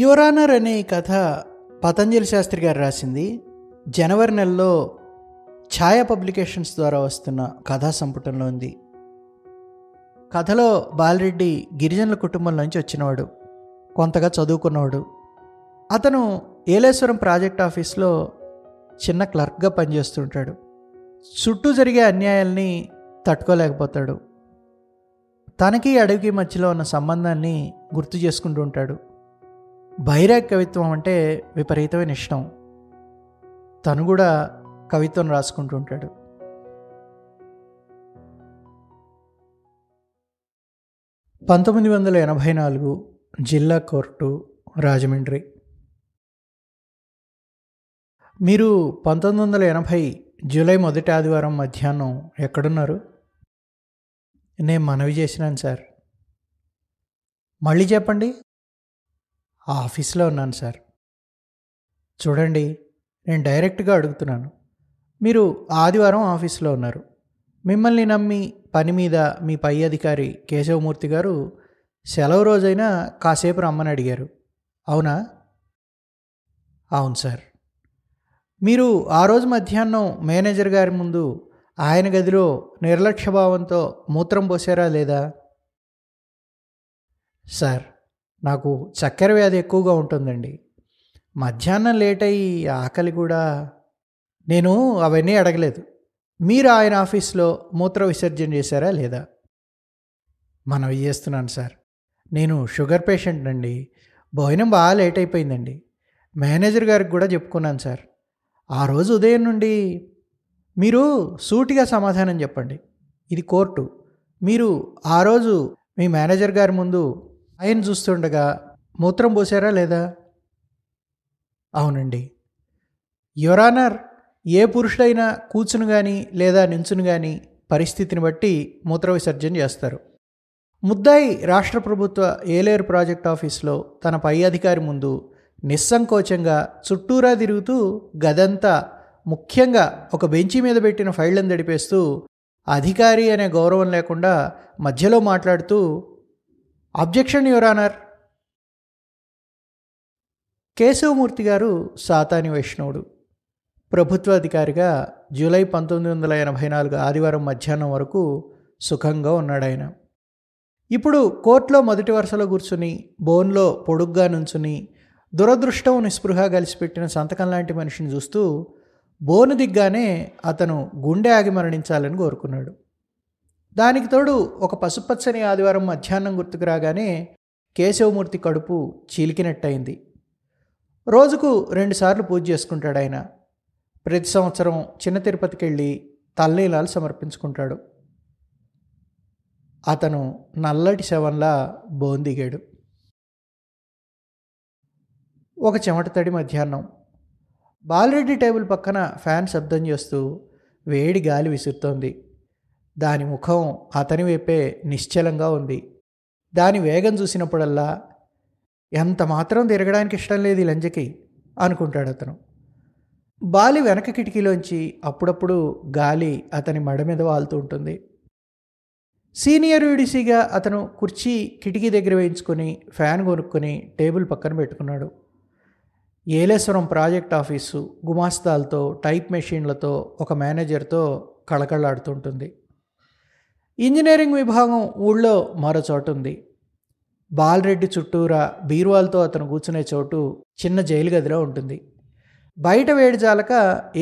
your honour అనే కథ పతంజలి శాస్త్రి గారు రాసింది జనవరి నెలలో ఛాయ పబ్లికేషన్స్ ద్వారా వస్తున్న కథా సంపుటంలో ఉంది కథలో బాలరెడ్డి గిరిజనుల కుటుంబం నుంచి వచ్చినవాడు కొంతగా చదువుకున్నవాడు అతను ఏలేశ్వరం ప్రాజెక్ట్ ఆఫీస్లో చిన్న క్లర్క్గా పనిచేస్తుంటాడు చుట్టూ జరిగే అన్యాయాల్ని తట్టుకోలేకపోతాడు తనకి అడవికి మధ్యలో ఉన్న సంబంధాన్ని గుర్తు చేసుకుంటూ ఉంటాడు బైరాగ్ కవిత్వం అంటే విపరీతమైన ఇష్టం తను కూడా కవిత్వం రాసుకుంటూ ఉంటాడు పంతొమ్మిది వందల ఎనభై నాలుగు జిల్లా కోర్టు రాజమండ్రి మీరు పంతొమ్మిది వందల ఎనభై జూలై మొదటి ఆదివారం మధ్యాహ్నం ఎక్కడున్నారు నేను మనవి చేసినాను సార్ మళ్ళీ చెప్పండి ఆ ఆఫీస్లో ఉన్నాను సార్ చూడండి నేను డైరెక్ట్గా అడుగుతున్నాను మీరు ఆదివారం ఆఫీస్లో ఉన్నారు మిమ్మల్ని నమ్మి పని మీద మీ పై అధికారి కేశవమూర్తి గారు సెలవు రోజైనా కాసేపు రమ్మని అడిగారు అవునా అవును సార్ మీరు ఆ రోజు మధ్యాహ్నం మేనేజర్ గారి ముందు ఆయన గదిలో నిర్లక్ష్య భావంతో మూత్రం పోసారా లేదా సార్ నాకు చక్కెర వ్యాధి ఎక్కువగా ఉంటుందండి మధ్యాహ్నం లేట్ అయ్యి ఆకలి కూడా నేను అవన్నీ అడగలేదు మీరు ఆయన ఆఫీస్లో మూత్ర విసర్జన చేశారా లేదా మనం చేస్తున్నాను సార్ నేను షుగర్ పేషెంట్ అండి భోజనం బాగా లేట్ అయిపోయిందండి మేనేజర్ గారికి కూడా చెప్పుకున్నాను సార్ ఆ రోజు ఉదయం నుండి మీరు సూటిగా సమాధానం చెప్పండి ఇది కోర్టు మీరు ఆ రోజు మీ మేనేజర్ గారి ముందు ఆయన చూస్తుండగా మూత్రం పోసారా లేదా అవునండి యురానర్ ఏ పురుషుడైనా కూర్చును కానీ లేదా నించును కానీ పరిస్థితిని బట్టి మూత్ర విసర్జన చేస్తారు ముద్దాయి రాష్ట్ర ప్రభుత్వ ఏలేరు ప్రాజెక్ట్ ఆఫీస్లో తన పై అధికారి ముందు నిస్సంకోచంగా చుట్టూరా తిరుగుతూ గదంతా ముఖ్యంగా ఒక బెంచి మీద పెట్టిన ఫైళ్లను దడిపేస్తూ అధికారి అనే గౌరవం లేకుండా మధ్యలో మాట్లాడుతూ అబ్జెక్షన్ యువర్ ఆనర్ కేశవమూర్తి గారు సాతాని వైష్ణవుడు ప్రభుత్వ అధికారిగా జూలై పంతొమ్మిది వందల ఎనభై నాలుగు ఆదివారం మధ్యాహ్నం వరకు సుఖంగా ఉన్నాడాయన ఇప్పుడు కోర్టులో మొదటి వరుసలో కూర్చుని బోన్లో పొడుగ్గా నుంచుని దురదృష్టం నిస్పృహ కలిసిపెట్టిన సంతకం లాంటి మనిషిని చూస్తూ బోను దిగ్గానే అతను గుండె ఆగి మరణించాలని కోరుకున్నాడు దానికి తోడు ఒక పసుపచ్చని ఆదివారం మధ్యాహ్నం గుర్తుకు రాగానే కేశవమూర్తి కడుపు చీలికినట్టయింది రోజుకు రెండుసార్లు పూజ చేసుకుంటాడు ఆయన ప్రతి సంవత్సరం చిన్న తిరుపతికి వెళ్ళి తల్లీలాలు సమర్పించుకుంటాడు అతను నల్లటి శవంలా బోందిగాడు ఒక చెమట తడి మధ్యాహ్నం బాలరెడ్డి టేబుల్ పక్కన ఫ్యాన్ శబ్దం చేస్తూ వేడి గాలి విసురుతోంది దాని ముఖం అతని వైపే నిశ్చలంగా ఉంది దాని వేగం చూసినప్పుడల్లా ఎంత మాత్రం తిరగడానికి ఇష్టం లేదు ఈ లంజకి అనుకుంటాడు అతను బాలి వెనక కిటికీలోంచి అప్పుడప్పుడు గాలి అతని మడ మీద వాలుతూ ఉంటుంది సీనియర్ యూడిసీగా అతను కుర్చీ కిటికీ దగ్గర వేయించుకొని ఫ్యాన్ కొనుక్కొని టేబుల్ పక్కన పెట్టుకున్నాడు ఏలేశ్వరం ప్రాజెక్ట్ ఆఫీసు గుమాస్తాలతో టైప్ మెషిన్లతో ఒక మేనేజర్తో కళకళలాడుతుంటుంది ఇంజనీరింగ్ విభాగం ఊళ్ళో మరో చోటు ఉంది బాలరెడ్డి చుట్టూరా బీరువాలతో అతను కూర్చునే చోటు చిన్న జైలు గదిలో ఉంటుంది బయట వేడి జాలక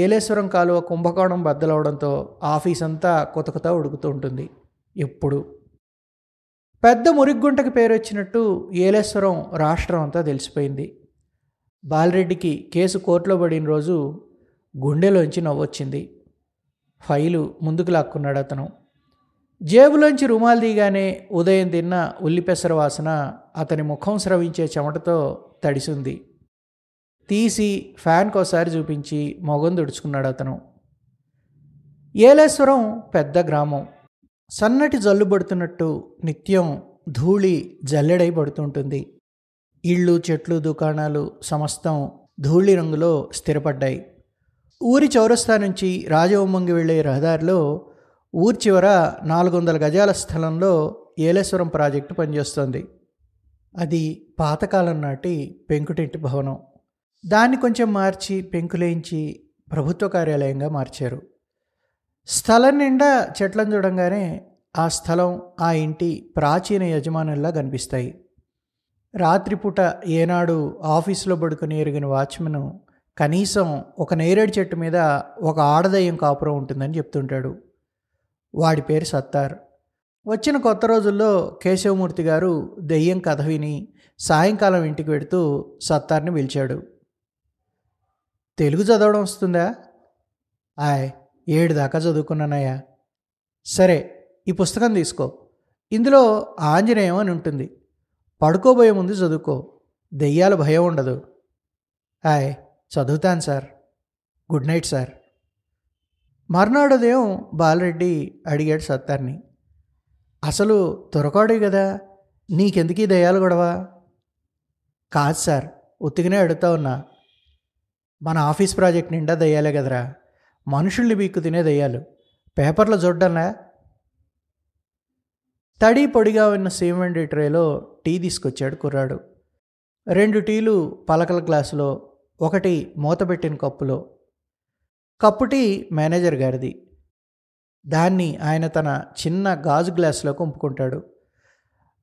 ఏలేశ్వరం కాలువ కుంభకోణం బద్దలవడంతో ఆఫీస్ అంతా కొత్త కొత్త ఉడుకుతూ ఉంటుంది ఎప్పుడు పెద్ద మురిగ్గుంటకి పేరు వచ్చినట్టు ఏలేశ్వరం రాష్ట్రం అంతా తెలిసిపోయింది బాలరెడ్డికి కేసు కోర్టులో పడిన రోజు గుండెలోంచి నవ్వొచ్చింది ఫైలు ముందుకు లాక్కున్నాడు అతను జేబులోంచి రుమాలు దిగానే ఉదయం తిన్న ఉల్లిపెసర వాసన అతని ముఖం స్రవించే చెమటతో తడిసింది తీసి ఫ్యాన్కోసారి చూపించి మొగం దుడుచుకున్నాడు అతను ఏలేశ్వరం పెద్ద గ్రామం సన్నటి జల్లు పడుతున్నట్టు నిత్యం ధూళి జల్లెడై పడుతుంటుంది ఇళ్ళు చెట్లు దుకాణాలు సమస్తం ధూళి రంగులో స్థిరపడ్డాయి ఊరి చౌరస్తా నుంచి రాజవమ్మంగి వెళ్ళే రహదారిలో ఊరి చివర నాలుగు వందల గజాల స్థలంలో ఏలేశ్వరం ప్రాజెక్టు పనిచేస్తుంది అది పాతకాలం నాటి పెంకుటింటి భవనం దాన్ని కొంచెం మార్చి పెంకులేయించి ప్రభుత్వ కార్యాలయంగా మార్చారు స్థలం నిండా చెట్లను చూడంగానే ఆ స్థలం ఆ ఇంటి ప్రాచీన యజమానుల్లా కనిపిస్తాయి రాత్రిపూట ఏనాడు ఆఫీసులో పడుకుని ఎరిగిన వాచ్మెన్ కనీసం ఒక నేరేడు చెట్టు మీద ఒక ఆడదయ్యం కాపురం ఉంటుందని చెప్తుంటాడు వాడి పేరు సత్తార్ వచ్చిన కొత్త రోజుల్లో కేశవమూర్తి గారు దెయ్యం కథ విని సాయంకాలం ఇంటికి వెడుతూ సత్తార్ని పిలిచాడు తెలుగు చదవడం వస్తుందా ఆయ్ ఏడు దాకా చదువుకున్నానయ్యా సరే ఈ పుస్తకం తీసుకో ఇందులో ఆంజనేయం అని ఉంటుంది పడుకోబోయే ముందు చదువుకో దెయ్యాల భయం ఉండదు ఆయ్ చదువుతాను సార్ గుడ్ నైట్ సార్ మర్నాడు ఉదయం బాలరెడ్డి అడిగాడు సత్తార్ని అసలు దొరకాడు కదా నీకెందుకీ దయాలు గొడవ కాదు సార్ ఉత్తిగానే అడుగుతా ఉన్నా మన ఆఫీస్ ప్రాజెక్ట్ నిండా దయ్యాలే కదరా మనుషుల్ని బీక్కు తినే దయ్యాలు పేపర్లో చూడ్డానా తడి పొడిగా ఉన్న సిమెంట్ ట్రేలో టీ తీసుకొచ్చాడు కుర్రాడు రెండు టీలు పలకల గ్లాసులో ఒకటి మూతబెట్టిన కప్పులో కప్పుటి మేనేజర్ గారిది దాన్ని ఆయన తన చిన్న గాజు గ్లాసులో కుంపుకుంటాడు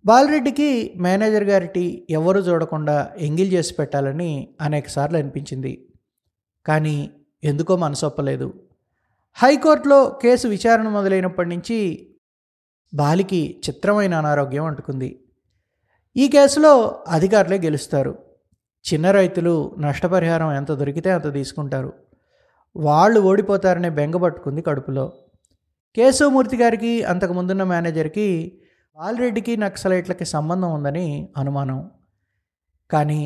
బాలరెడ్డికి మేనేజర్ గారి టీ ఎవరు చూడకుండా ఎంగిల్ చేసి పెట్టాలని అనేకసార్లు అనిపించింది కానీ ఎందుకో మనసొప్పలేదు హైకోర్టులో కేసు విచారణ మొదలైనప్పటి నుంచి బాలికి చిత్రమైన అనారోగ్యం అంటుకుంది ఈ కేసులో అధికారులే గెలుస్తారు చిన్న రైతులు నష్టపరిహారం ఎంత దొరికితే అంత తీసుకుంటారు వాళ్ళు ఓడిపోతారనే పట్టుకుంది కడుపులో కేశవమూర్తి గారికి అంతకుముందున్న మేనేజర్కి బాలరెడ్డికి నక్సలైట్లకి సంబంధం ఉందని అనుమానం కానీ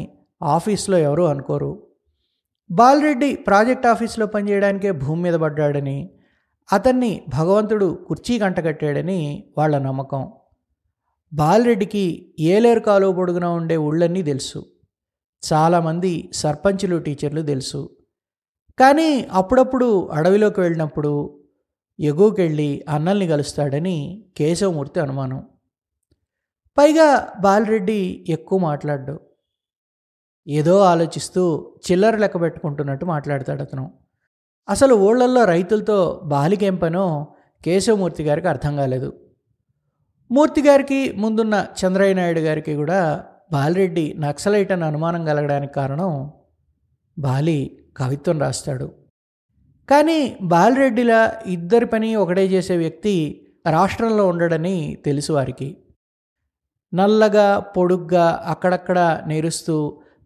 ఆఫీస్లో ఎవరూ అనుకోరు బాలరెడ్డి ప్రాజెక్ట్ ఆఫీస్లో పనిచేయడానికే భూమి మీద పడ్డాడని అతన్ని భగవంతుడు కుర్చీ కంటగట్టాడని వాళ్ళ నమ్మకం బాలరెడ్డికి ఏలేరు కాలువ పొడుగున ఉండే ఊళ్ళన్నీ తెలుసు చాలామంది సర్పంచులు టీచర్లు తెలుసు కానీ అప్పుడప్పుడు అడవిలోకి వెళ్ళినప్పుడు ఎగువకెళ్ళి అన్నల్ని కలుస్తాడని కేశవమూర్తి అనుమానం పైగా బాలరెడ్డి ఎక్కువ మాట్లాడ్డు ఏదో ఆలోచిస్తూ చిల్లర లెక్క పెట్టుకుంటున్నట్టు మాట్లాడతాడు అతను అసలు ఊళ్ళల్లో రైతులతో బాలికేం పనో కేశవమూర్తి గారికి అర్థం కాలేదు మూర్తి గారికి ముందున్న చంద్రయ్య నాయుడు గారికి కూడా బాలిరెడ్డి నక్సలైట్ అని అనుమానం కలగడానికి కారణం బాలి కవిత్వం రాస్తాడు కానీ బాలరెడ్డిలా ఇద్దరి పని ఒకటే చేసే వ్యక్తి రాష్ట్రంలో ఉండడని తెలుసు వారికి నల్లగా పొడుగ్గా అక్కడక్కడ నేరుస్తూ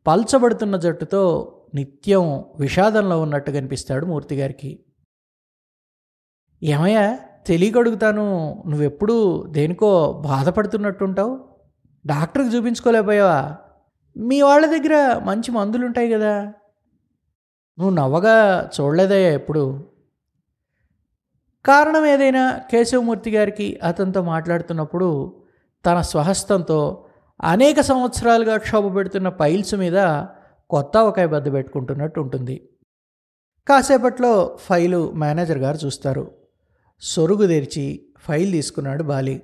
పల్చబడుతున్న జట్టుతో నిత్యం విషాదంలో ఉన్నట్టు కనిపిస్తాడు మూర్తిగారికి ఏమయ్యా తెలియగడుగుతాను అడుగుతాను నువ్వెప్పుడూ దేనికో బాధపడుతున్నట్టుంటావు డాక్టర్కి చూపించుకోలేకపోయావా మీ వాళ్ళ దగ్గర మంచి మందులుంటాయి కదా నువ్వు నవ్వగా చూడలేదయ్యా ఎప్పుడు కారణం ఏదైనా కేశవమూర్తి గారికి అతనితో మాట్లాడుతున్నప్పుడు తన స్వహస్తంతో అనేక సంవత్సరాలుగా క్షోభ పెడుతున్న ఫైల్స్ మీద కొత్త ఒక బద్ద పెట్టుకుంటున్నట్టు ఉంటుంది కాసేపట్లో ఫైలు మేనేజర్ గారు చూస్తారు సొరుగు తెరిచి ఫైల్ తీసుకున్నాడు బాలి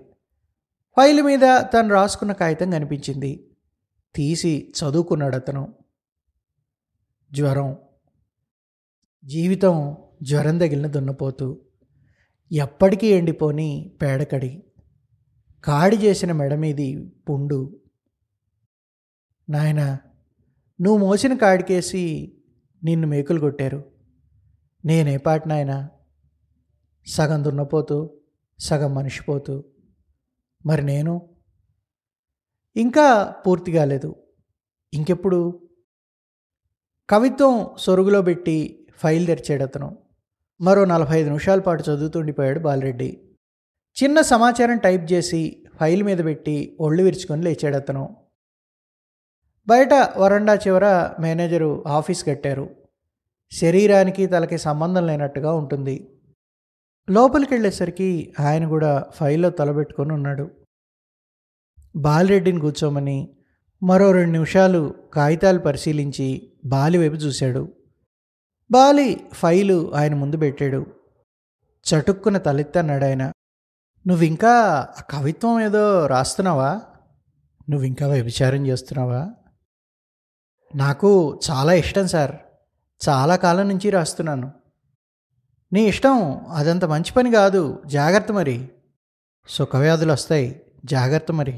ఫైల్ మీద తను రాసుకున్న కాగితం కనిపించింది తీసి చదువుకున్నాడు అతను జ్వరం జీవితం జ్వరం తగిలిన దున్నపోతు ఎప్పటికీ ఎండిపోని పేడకడి కాడి చేసిన మెడ మీది పుండు నాయన నువ్వు మోసిన కాడికేసి నిన్ను మేకులు కొట్టారు నేనే పాట నాయన సగం దున్నపోతూ సగం మనిషిపోతూ మరి నేను ఇంకా పూర్తి కాలేదు ఇంకెప్పుడు కవిత్వం సొరుగులో పెట్టి ఫైల్ తెరిచాడు అతను మరో నలభై ఐదు నిమిషాల పాటు చదువుతుండిపోయాడు బాలరెడ్డి చిన్న సమాచారం టైప్ చేసి ఫైల్ మీద పెట్టి ఒళ్ళు విరుచుకొని లేచాడు అతను బయట వరండా చివర మేనేజరు ఆఫీస్ కట్టారు శరీరానికి తలకి సంబంధం లేనట్టుగా ఉంటుంది లోపలికి వెళ్ళేసరికి ఆయన కూడా ఫైల్లో తలబెట్టుకొని ఉన్నాడు బాలిరెడ్డిని కూర్చోమని మరో రెండు నిమిషాలు కాగితాలు పరిశీలించి బాలివైపు చూశాడు బాలి ఫైలు ఆయన ముందు పెట్టాడు చటుక్కున తలెత్తన్నాడు ఆయన నువ్వింకా ఆ కవిత్వం ఏదో రాస్తున్నావా నువ్వింకా వ్యభిచారం చేస్తున్నావా నాకు చాలా ఇష్టం సార్ చాలా కాలం నుంచి రాస్తున్నాను నీ ఇష్టం అదంత మంచి పని కాదు జాగ్రత్త మరి సుఖవ్యాధులు వస్తాయి జాగ్రత్త మరి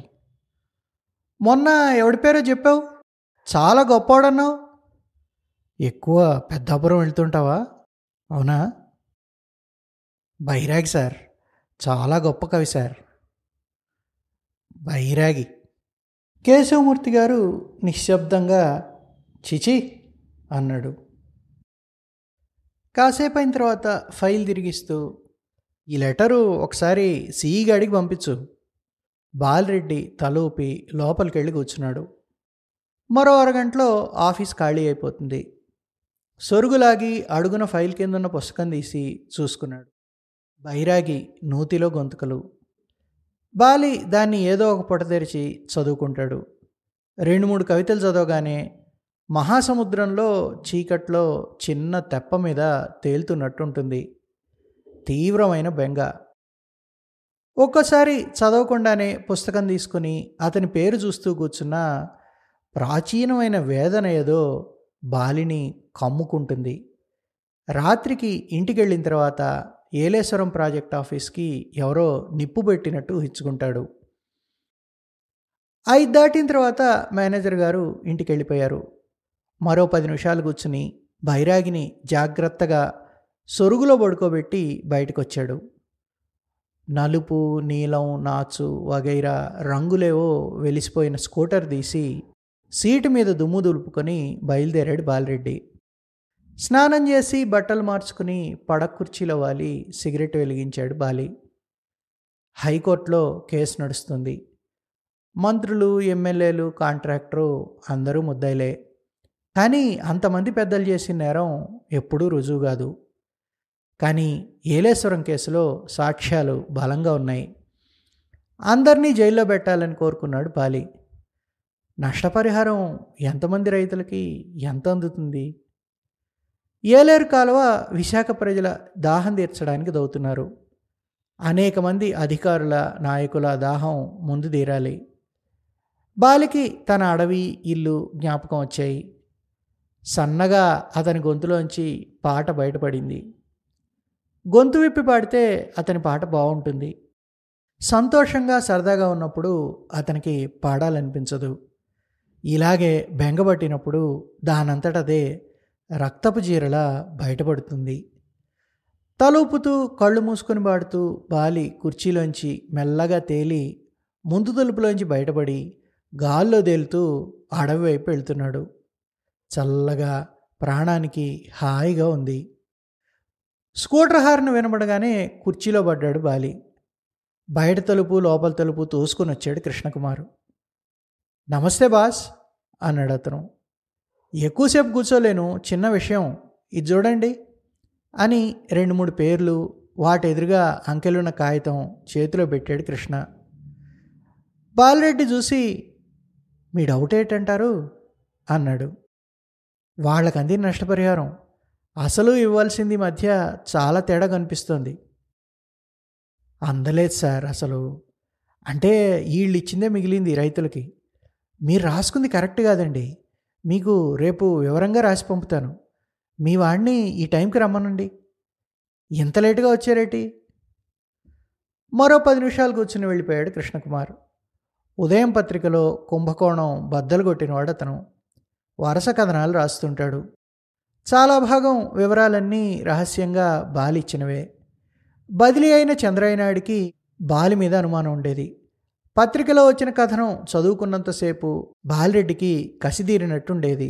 మొన్న ఎవడి పేరో చెప్పావు చాలా గొప్పవాడన్నావు ఎక్కువ పెద్దాపురం వెళ్తుంటావా అవునా బైరాగి సార్ చాలా గొప్ప కవి సార్ బైరాగి కేశవమూర్తి గారు నిశ్శబ్దంగా చిచి అన్నాడు కాసేపు అయిన తర్వాత ఫైల్ తిరిగిస్తూ ఈ లెటరు ఒకసారి సిఈ గాడికి పంపించు బాలరెడ్డి తలూపి లోపలికెళ్ళి కూర్చున్నాడు మరో అరగంటలో ఆఫీస్ ఖాళీ అయిపోతుంది సొరుగులాగి అడుగున ఫైల్ కింద ఉన్న పుస్తకం తీసి చూసుకున్నాడు బైరాగి నూతిలో గొంతుకలు బాలి దాన్ని ఏదో ఒక పొట తెరిచి చదువుకుంటాడు రెండు మూడు కవితలు చదవగానే మహాసముద్రంలో చీకట్లో చిన్న తెప్ప మీద తేలుతున్నట్టుంటుంది తీవ్రమైన బెంగ ఒక్కసారి చదవకుండానే పుస్తకం తీసుకుని అతని పేరు చూస్తూ కూర్చున్న ప్రాచీనమైన వేదన ఏదో బాలిని కమ్ముకుంటుంది రాత్రికి ఇంటికి వెళ్ళిన తర్వాత ఏలేశ్వరం ప్రాజెక్ట్ ఆఫీస్కి ఎవరో నిప్పు పెట్టినట్టు ఇచ్చుకుంటాడు ఐదు దాటిన తర్వాత మేనేజర్ గారు ఇంటికి వెళ్ళిపోయారు మరో పది నిమిషాలు కూర్చుని బైరాగిని జాగ్రత్తగా సొరుగులో పడుకోబెట్టి బయటకొచ్చాడు నలుపు నీలం నాచు వగైరా రంగులేవో వెలిసిపోయిన స్కూటర్ తీసి సీటు మీద దుమ్ము దులుపుకొని బయలుదేరాడు బాలరెడ్డి స్నానం చేసి బట్టలు మార్చుకుని పడక కుర్చీలో వాలి సిగరెట్ వెలిగించాడు బాలి హైకోర్టులో కేసు నడుస్తుంది మంత్రులు ఎమ్మెల్యేలు కాంట్రాక్టరు అందరూ ముద్దయిలే కానీ అంతమంది పెద్దలు చేసిన నేరం ఎప్పుడూ రుజువు కాదు కానీ ఏలేశ్వరం కేసులో సాక్ష్యాలు బలంగా ఉన్నాయి అందరినీ జైల్లో పెట్టాలని కోరుకున్నాడు బాలి నష్టపరిహారం ఎంతమంది రైతులకి ఎంత అందుతుంది ఏలేరు కాలువ విశాఖ ప్రజల దాహం తీర్చడానికి దవుతున్నారు అనేక మంది అధికారుల నాయకుల దాహం ముందు తీరాలి బాలికి తన అడవి ఇల్లు జ్ఞాపకం వచ్చాయి సన్నగా అతని గొంతులోంచి పాట బయటపడింది గొంతు విప్పి పాడితే అతని పాట బాగుంటుంది సంతోషంగా సరదాగా ఉన్నప్పుడు అతనికి పాడాలనిపించదు ఇలాగే బెంగబట్టినప్పుడు దానంతటదే రక్తపు జీరల బయటపడుతుంది తలూపుతూ కళ్ళు మూసుకొని వాడుతూ బాలి కుర్చీలోంచి మెల్లగా తేలి ముందు తలుపులోంచి బయటపడి గాల్లో తేలుతూ అడవి వైపు వెళ్తున్నాడు చల్లగా ప్రాణానికి హాయిగా ఉంది స్కూటర్ హార్ను వినబడగానే కుర్చీలో పడ్డాడు బాలి బయట తలుపు లోపల తలుపు తోసుకొని వచ్చాడు కృష్ణకుమారు నమస్తే బాస్ అన్నాడు అతను ఎక్కువసేపు కూర్చోలేను చిన్న విషయం ఇది చూడండి అని రెండు మూడు పేర్లు వాటి ఎదురుగా అంకెలున్న కాగితం చేతిలో పెట్టాడు కృష్ణ బాలరెడ్డి చూసి మీ డౌట్ ఏంటంటారు అన్నాడు వాళ్ళకి అంది నష్టపరిహారం అసలు ఇవ్వాల్సింది మధ్య చాలా తేడా కనిపిస్తుంది అందలేదు సార్ అసలు అంటే వీళ్ళు ఇచ్చిందే మిగిలింది రైతులకి మీరు రాసుకుంది కరెక్ట్ కాదండి మీకు రేపు వివరంగా రాసి పంపుతాను మీ వాడిని ఈ టైంకి రమ్మనండి ఎంత లేటుగా వచ్చారేటి మరో పది నిమిషాలు కూర్చుని వెళ్ళిపోయాడు కృష్ణకుమార్ ఉదయం పత్రికలో కుంభకోణం బద్దలు కొట్టినవాడు అతను వరుస కథనాలు రాస్తుంటాడు చాలా భాగం వివరాలన్నీ రహస్యంగా బాలిచ్చినవే బదిలీ అయిన చంద్రయ్యనాయుడికి బాలి మీద అనుమానం ఉండేది పత్రికలో వచ్చిన కథనం చదువుకున్నంతసేపు బాలిరెడ్డికి కసిదీరినట్టుండేది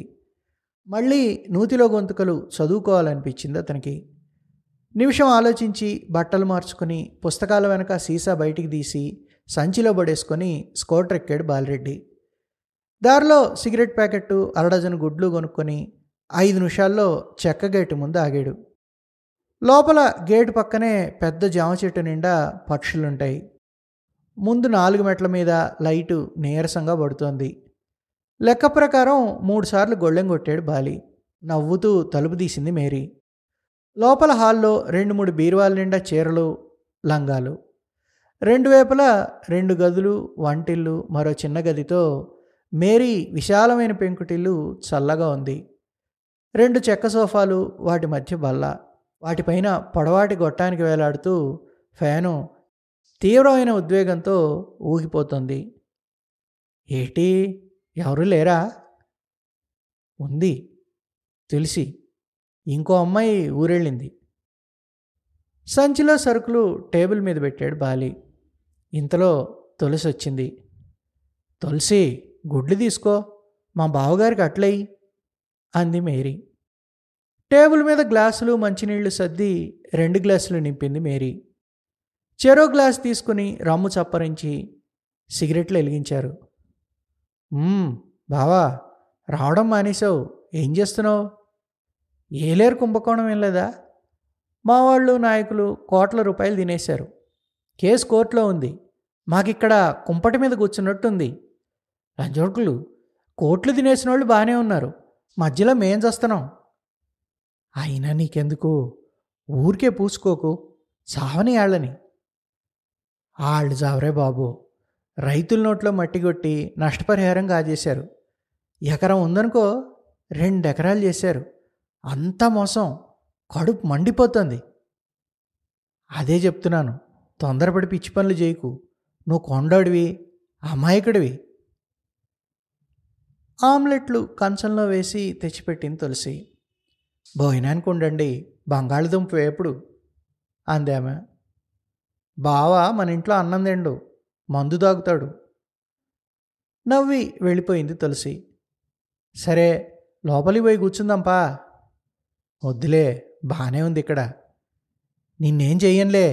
మళ్ళీ నూతిలో గొంతుకలు చదువుకోవాలనిపించింది అతనికి నిమిషం ఆలోచించి బట్టలు మార్చుకుని పుస్తకాల వెనక సీసా బయటికి తీసి సంచిలో పడేసుకొని స్కోటర్ ఎక్కాడు బాలిరెడ్డి దారిలో సిగరెట్ ప్యాకెట్టు అరడజను గుడ్లు కొనుక్కొని ఐదు నిమిషాల్లో చెక్క గేటు ముందు ఆగాడు లోపల గేటు పక్కనే పెద్ద జామ చెట్టు నిండా పక్షులుంటాయి ముందు నాలుగు మెట్ల మీద లైటు నీరసంగా పడుతోంది లెక్క ప్రకారం మూడుసార్లు గొళ్ళెం కొట్టాడు బాలి నవ్వుతూ తలుపు తీసింది మేరీ లోపల హాల్లో రెండు మూడు బీరువాల నిండా చీరలు లంగాలు రెండు వేపల రెండు గదులు వంటిల్లు మరో చిన్న గదితో మేరీ విశాలమైన పెంకుటిల్లు చల్లగా ఉంది రెండు చెక్క సోఫాలు వాటి మధ్య బల్ల వాటిపైన పొడవాటి గొట్టానికి వేలాడుతూ ఫ్యాను తీవ్రమైన ఉద్వేగంతో ఊగిపోతుంది ఏటి ఎవరు లేరా ఉంది తెలిసి ఇంకో అమ్మాయి ఊరెళ్ళింది సంచిలో సరుకులు టేబుల్ మీద పెట్టాడు బాలి ఇంతలో తులసి వచ్చింది తులసి గుడ్లు తీసుకో మా బావగారికి అట్లయి అంది మేరీ టేబుల్ మీద గ్లాసులు మంచినీళ్లు సర్ది రెండు గ్లాసులు నింపింది మేరీ చెరో గ్లాస్ తీసుకుని రమ్ము చప్పరించి సిగరెట్లు వెలిగించారు బావా రావడం మానేసావు ఏం చేస్తున్నావు ఏలేరు కుంభకోణం ఏం లేదా మా వాళ్ళు నాయకులు కోట్ల రూపాయలు తినేశారు కేసు కోర్టులో ఉంది మాకిక్కడ కుంపటి మీద కూర్చున్నట్టుంది లంచోడుకులు కోట్లు తినేసిన వాళ్ళు బాగానే ఉన్నారు మధ్యలో మేం చేస్తున్నాం అయినా నీకెందుకు ఊరికే పూసుకోకు చావని వాళ్ళని వాళ్ళు జావరే బాబు రైతుల నోట్లో మట్టి కొట్టి నష్టపరిహారం కాజేశారు ఎకరం ఉందనుకో రెండు ఎకరాలు చేశారు అంతా మోసం కడుపు మండిపోతుంది అదే చెప్తున్నాను తొందరపడి పిచ్చి పనులు చేయకు నువ్వు కొండోడివి అమాయకుడివి ఆమ్లెట్లు కంచంలో వేసి తెచ్చిపెట్టింది తులసి భోజనానికి ఉండండి బంగాళదుంప వేపుడు అందామె బావ మన ఇంట్లో అన్నం తిండు మందు తాగుతాడు నవ్వి వెళ్ళిపోయింది తులసి సరే లోపలికి పోయి కూర్చుందంపా వద్దులే బాగానే ఉంది ఇక్కడ నిన్నేం చెయ్యంలే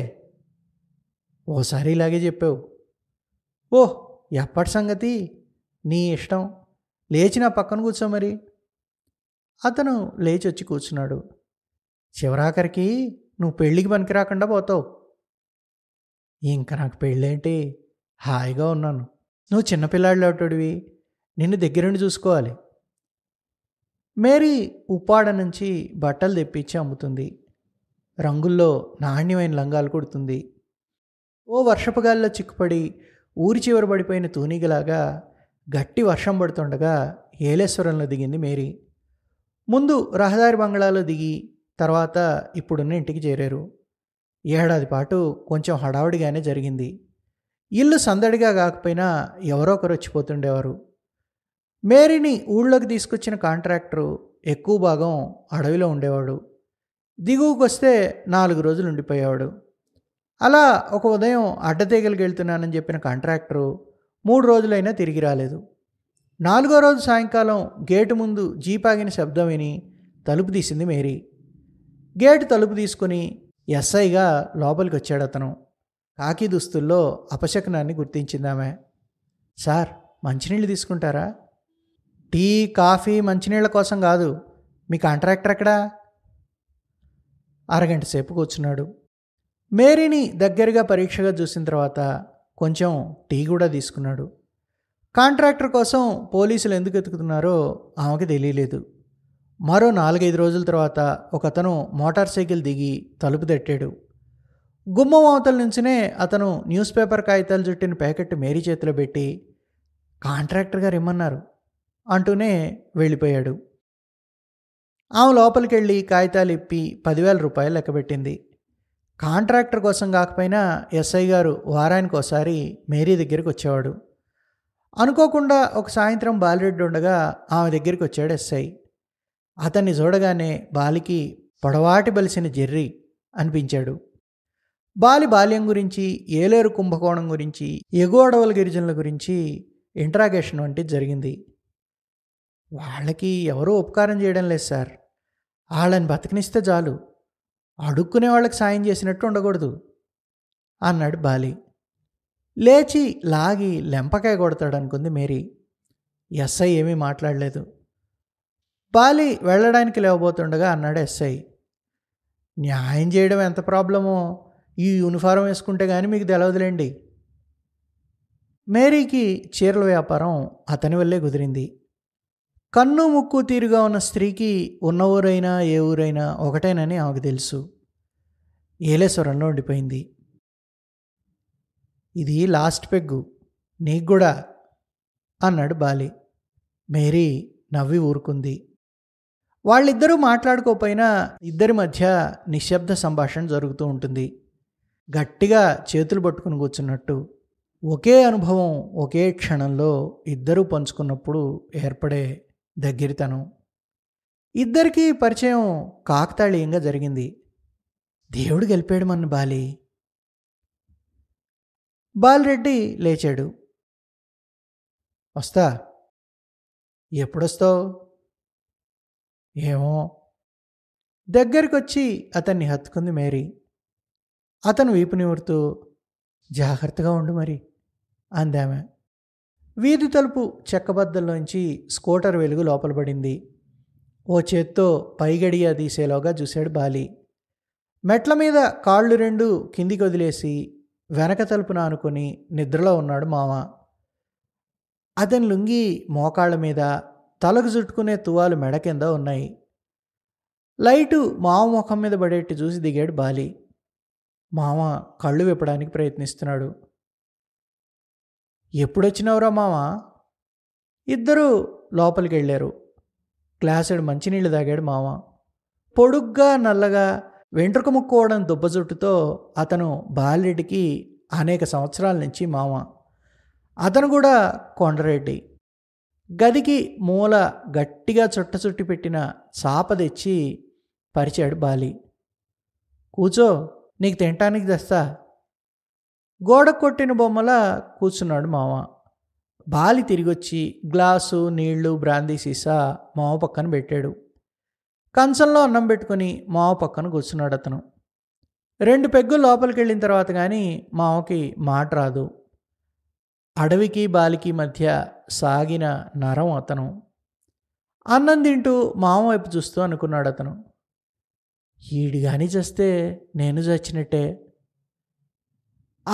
ఓసారి ఇలాగే చెప్పావు ఓహ్ ఎప్పటి సంగతి నీ ఇష్టం లేచి నా పక్కన కూర్చో మరి అతను లేచి వచ్చి కూర్చున్నాడు చివరాఖరికి నువ్వు పెళ్ళికి పనికిరాకుండా పోతావు ఇంకా నాకు పెళ్ళేంటి హాయిగా ఉన్నాను నువ్వు చిన్నపిల్లాళ్ళు అటుడివి నిన్ను దగ్గరుండి చూసుకోవాలి మేరీ ఉప్పాడ నుంచి బట్టలు తెప్పించి అమ్ముతుంది రంగుల్లో నాణ్యమైన లంగాలు కుడుతుంది ఓ వర్షపు గాల్లో చిక్కుపడి ఊరి చివరి పడిపోయిన తూనీగలాగా గట్టి వర్షం పడుతుండగా ఏలేశ్వరంలో దిగింది మేరీ ముందు రహదారి బంగ్లాలో దిగి తర్వాత ఇప్పుడున్న ఇంటికి చేరారు ఏడాది పాటు కొంచెం హడావుడిగానే జరిగింది ఇల్లు సందడిగా కాకపోయినా ఎవరో ఒకరు వచ్చిపోతుండేవారు మేరీని ఊళ్ళోకి తీసుకొచ్చిన కాంట్రాక్టరు ఎక్కువ భాగం అడవిలో ఉండేవాడు దిగువకొస్తే నాలుగు రోజులు ఉండిపోయేవాడు అలా ఒక ఉదయం అడ్డతీగలికి వెళ్తున్నానని చెప్పిన కాంట్రాక్టరు మూడు రోజులైనా తిరిగి రాలేదు నాలుగో రోజు సాయంకాలం గేటు ముందు జీపాగిన శబ్దం విని తలుపు తీసింది మేరీ గేటు తలుపు తీసుకుని ఎస్ఐగా లోపలికి వచ్చాడు అతను కాకి దుస్తుల్లో అపశకనాన్ని గుర్తించిందామె సార్ మంచినీళ్ళు తీసుకుంటారా టీ కాఫీ మంచినీళ్ళ కోసం కాదు మీ కాంట్రాక్టర్ ఎక్కడా అరగంట సేపు కూర్చున్నాడు మేరీని దగ్గరగా పరీక్షగా చూసిన తర్వాత కొంచెం టీ కూడా తీసుకున్నాడు కాంట్రాక్టర్ కోసం పోలీసులు ఎందుకు ఎతుకుతున్నారో ఆమెకి తెలియలేదు మరో నాలుగైదు రోజుల తర్వాత ఒకతను మోటార్ సైకిల్ దిగి తలుపు తట్టాడు గుమ్మం అవతల నుంచినే అతను న్యూస్ పేపర్ కాగితాలు చుట్టిన ప్యాకెట్ మేరీ చేతిలో పెట్టి కాంట్రాక్టర్ గారు ఇమ్మన్నారు అంటూనే వెళ్ళిపోయాడు ఆమె లోపలికి వెళ్ళి కాగితాలు ఇప్పి పదివేల రూపాయలు లెక్కబెట్టింది కాంట్రాక్టర్ కోసం కాకపోయినా ఎస్ఐ గారు వారానికి ఒకసారి మేరీ దగ్గరికి వచ్చేవాడు అనుకోకుండా ఒక సాయంత్రం బాలిరెడ్డి ఉండగా ఆమె దగ్గరికి వచ్చాడు ఎస్ఐ అతన్ని చూడగానే బాలికి పొడవాటి బలిసిన జెర్రీ అనిపించాడు బాలి బాల్యం గురించి ఏలేరు కుంభకోణం గురించి ఎగువడవల గిరిజనుల గురించి ఇంట్రాగేషన్ వంటిది జరిగింది వాళ్ళకి ఎవరూ ఉపకారం చేయడం లేదు సార్ వాళ్ళని బతికినిస్తే చాలు అడుక్కునే వాళ్ళకి సాయం చేసినట్టు ఉండకూడదు అన్నాడు బాలి లేచి లాగి లెంపకాయ అనుకుంది మేరీ ఎస్ఐ ఏమీ మాట్లాడలేదు బాలి వెళ్ళడానికి లేవబోతుండగా అన్నాడు ఎస్ఐ న్యాయం చేయడం ఎంత ప్రాబ్లమో ఈ యూనిఫారం వేసుకుంటే కానీ మీకు తెలవదులేండి మేరీకి చీరల వ్యాపారం అతని వల్లే కుదిరింది కన్ను ముక్కు తీరుగా ఉన్న స్త్రీకి ఉన్న ఊరైనా ఏ ఊరైనా ఒకటేనని ఆమెకు తెలుసు ఏలేశ్వరంలో ఉండిపోయింది ఇది లాస్ట్ పెగ్గు నీకు కూడా అన్నాడు బాలి మేరీ నవ్వి ఊరుకుంది వాళ్ళిద్దరూ మాట్లాడుకోపోయినా ఇద్దరి మధ్య నిశ్శబ్ద సంభాషణ జరుగుతూ ఉంటుంది గట్టిగా చేతులు పట్టుకుని కూర్చున్నట్టు ఒకే అనుభవం ఒకే క్షణంలో ఇద్దరూ పంచుకున్నప్పుడు ఏర్పడే దగ్గరితనం ఇద్దరికీ పరిచయం కాకతాళీయంగా జరిగింది దేవుడు గెలిపాడు మన బాలి బాలరెడ్డి లేచాడు వస్తా ఎప్పుడొస్తావు ఏమో దగ్గరికి వచ్చి అతన్ని హత్తుకుంది మేరీ అతను వీపుని ఊరుతూ జాగ్రత్తగా ఉండు మరి అందామె వీధి తలుపు చెక్కబద్దల్లోంచి స్కూటర్ వెలుగు లోపలబడింది ఓ చేత్తో పైగడియ తీసేలోగా చూశాడు బాలి మెట్ల మీద కాళ్ళు రెండు కిందికి వదిలేసి వెనక తలుపున అనుకుని నిద్రలో ఉన్నాడు మామ అతని లుంగి మోకాళ్ళ మీద తలకు జుట్టుకునే తువాలు మెడ కింద ఉన్నాయి లైటు మామ ముఖం మీద పడేట్టు చూసి దిగాడు బాలి మామ కళ్ళు విప్పడానికి ప్రయత్నిస్తున్నాడు ఎప్పుడొచ్చినావురా మామ ఇద్దరూ లోపలికి వెళ్ళారు గ్లాసుడు మంచినీళ్ళు తాగాడు మామ పొడుగ్గా నల్లగా వెంట్రుక ముక్కోవడం దుబ్బ జుట్టుతో అతను బాలరెడ్డికి అనేక సంవత్సరాల నుంచి మామ అతను కూడా కొండరెడ్డి గదికి మూల గట్టిగా చుట్ట చుట్టి పెట్టిన చాప తెచ్చి పరిచాడు బాలి కూచో నీకు తినటానికి తెస్తా గోడ కొట్టిన బొమ్మల కూర్చున్నాడు మామ బాలి తిరిగొచ్చి గ్లాసు నీళ్లు బ్రాందీ సీసా మావ పక్కన పెట్టాడు కంచంలో అన్నం పెట్టుకుని మావ పక్కన కూర్చున్నాడు అతను రెండు పెగ్గు లోపలికి వెళ్ళిన తర్వాత కానీ మావకి మాట రాదు అడవికి బాలికి మధ్య సాగిన నరం అతను అన్నం తింటూ మామ వైపు చూస్తూ అనుకున్నాడు అతను ఈడు కానీ చస్తే నేను చచ్చినట్టే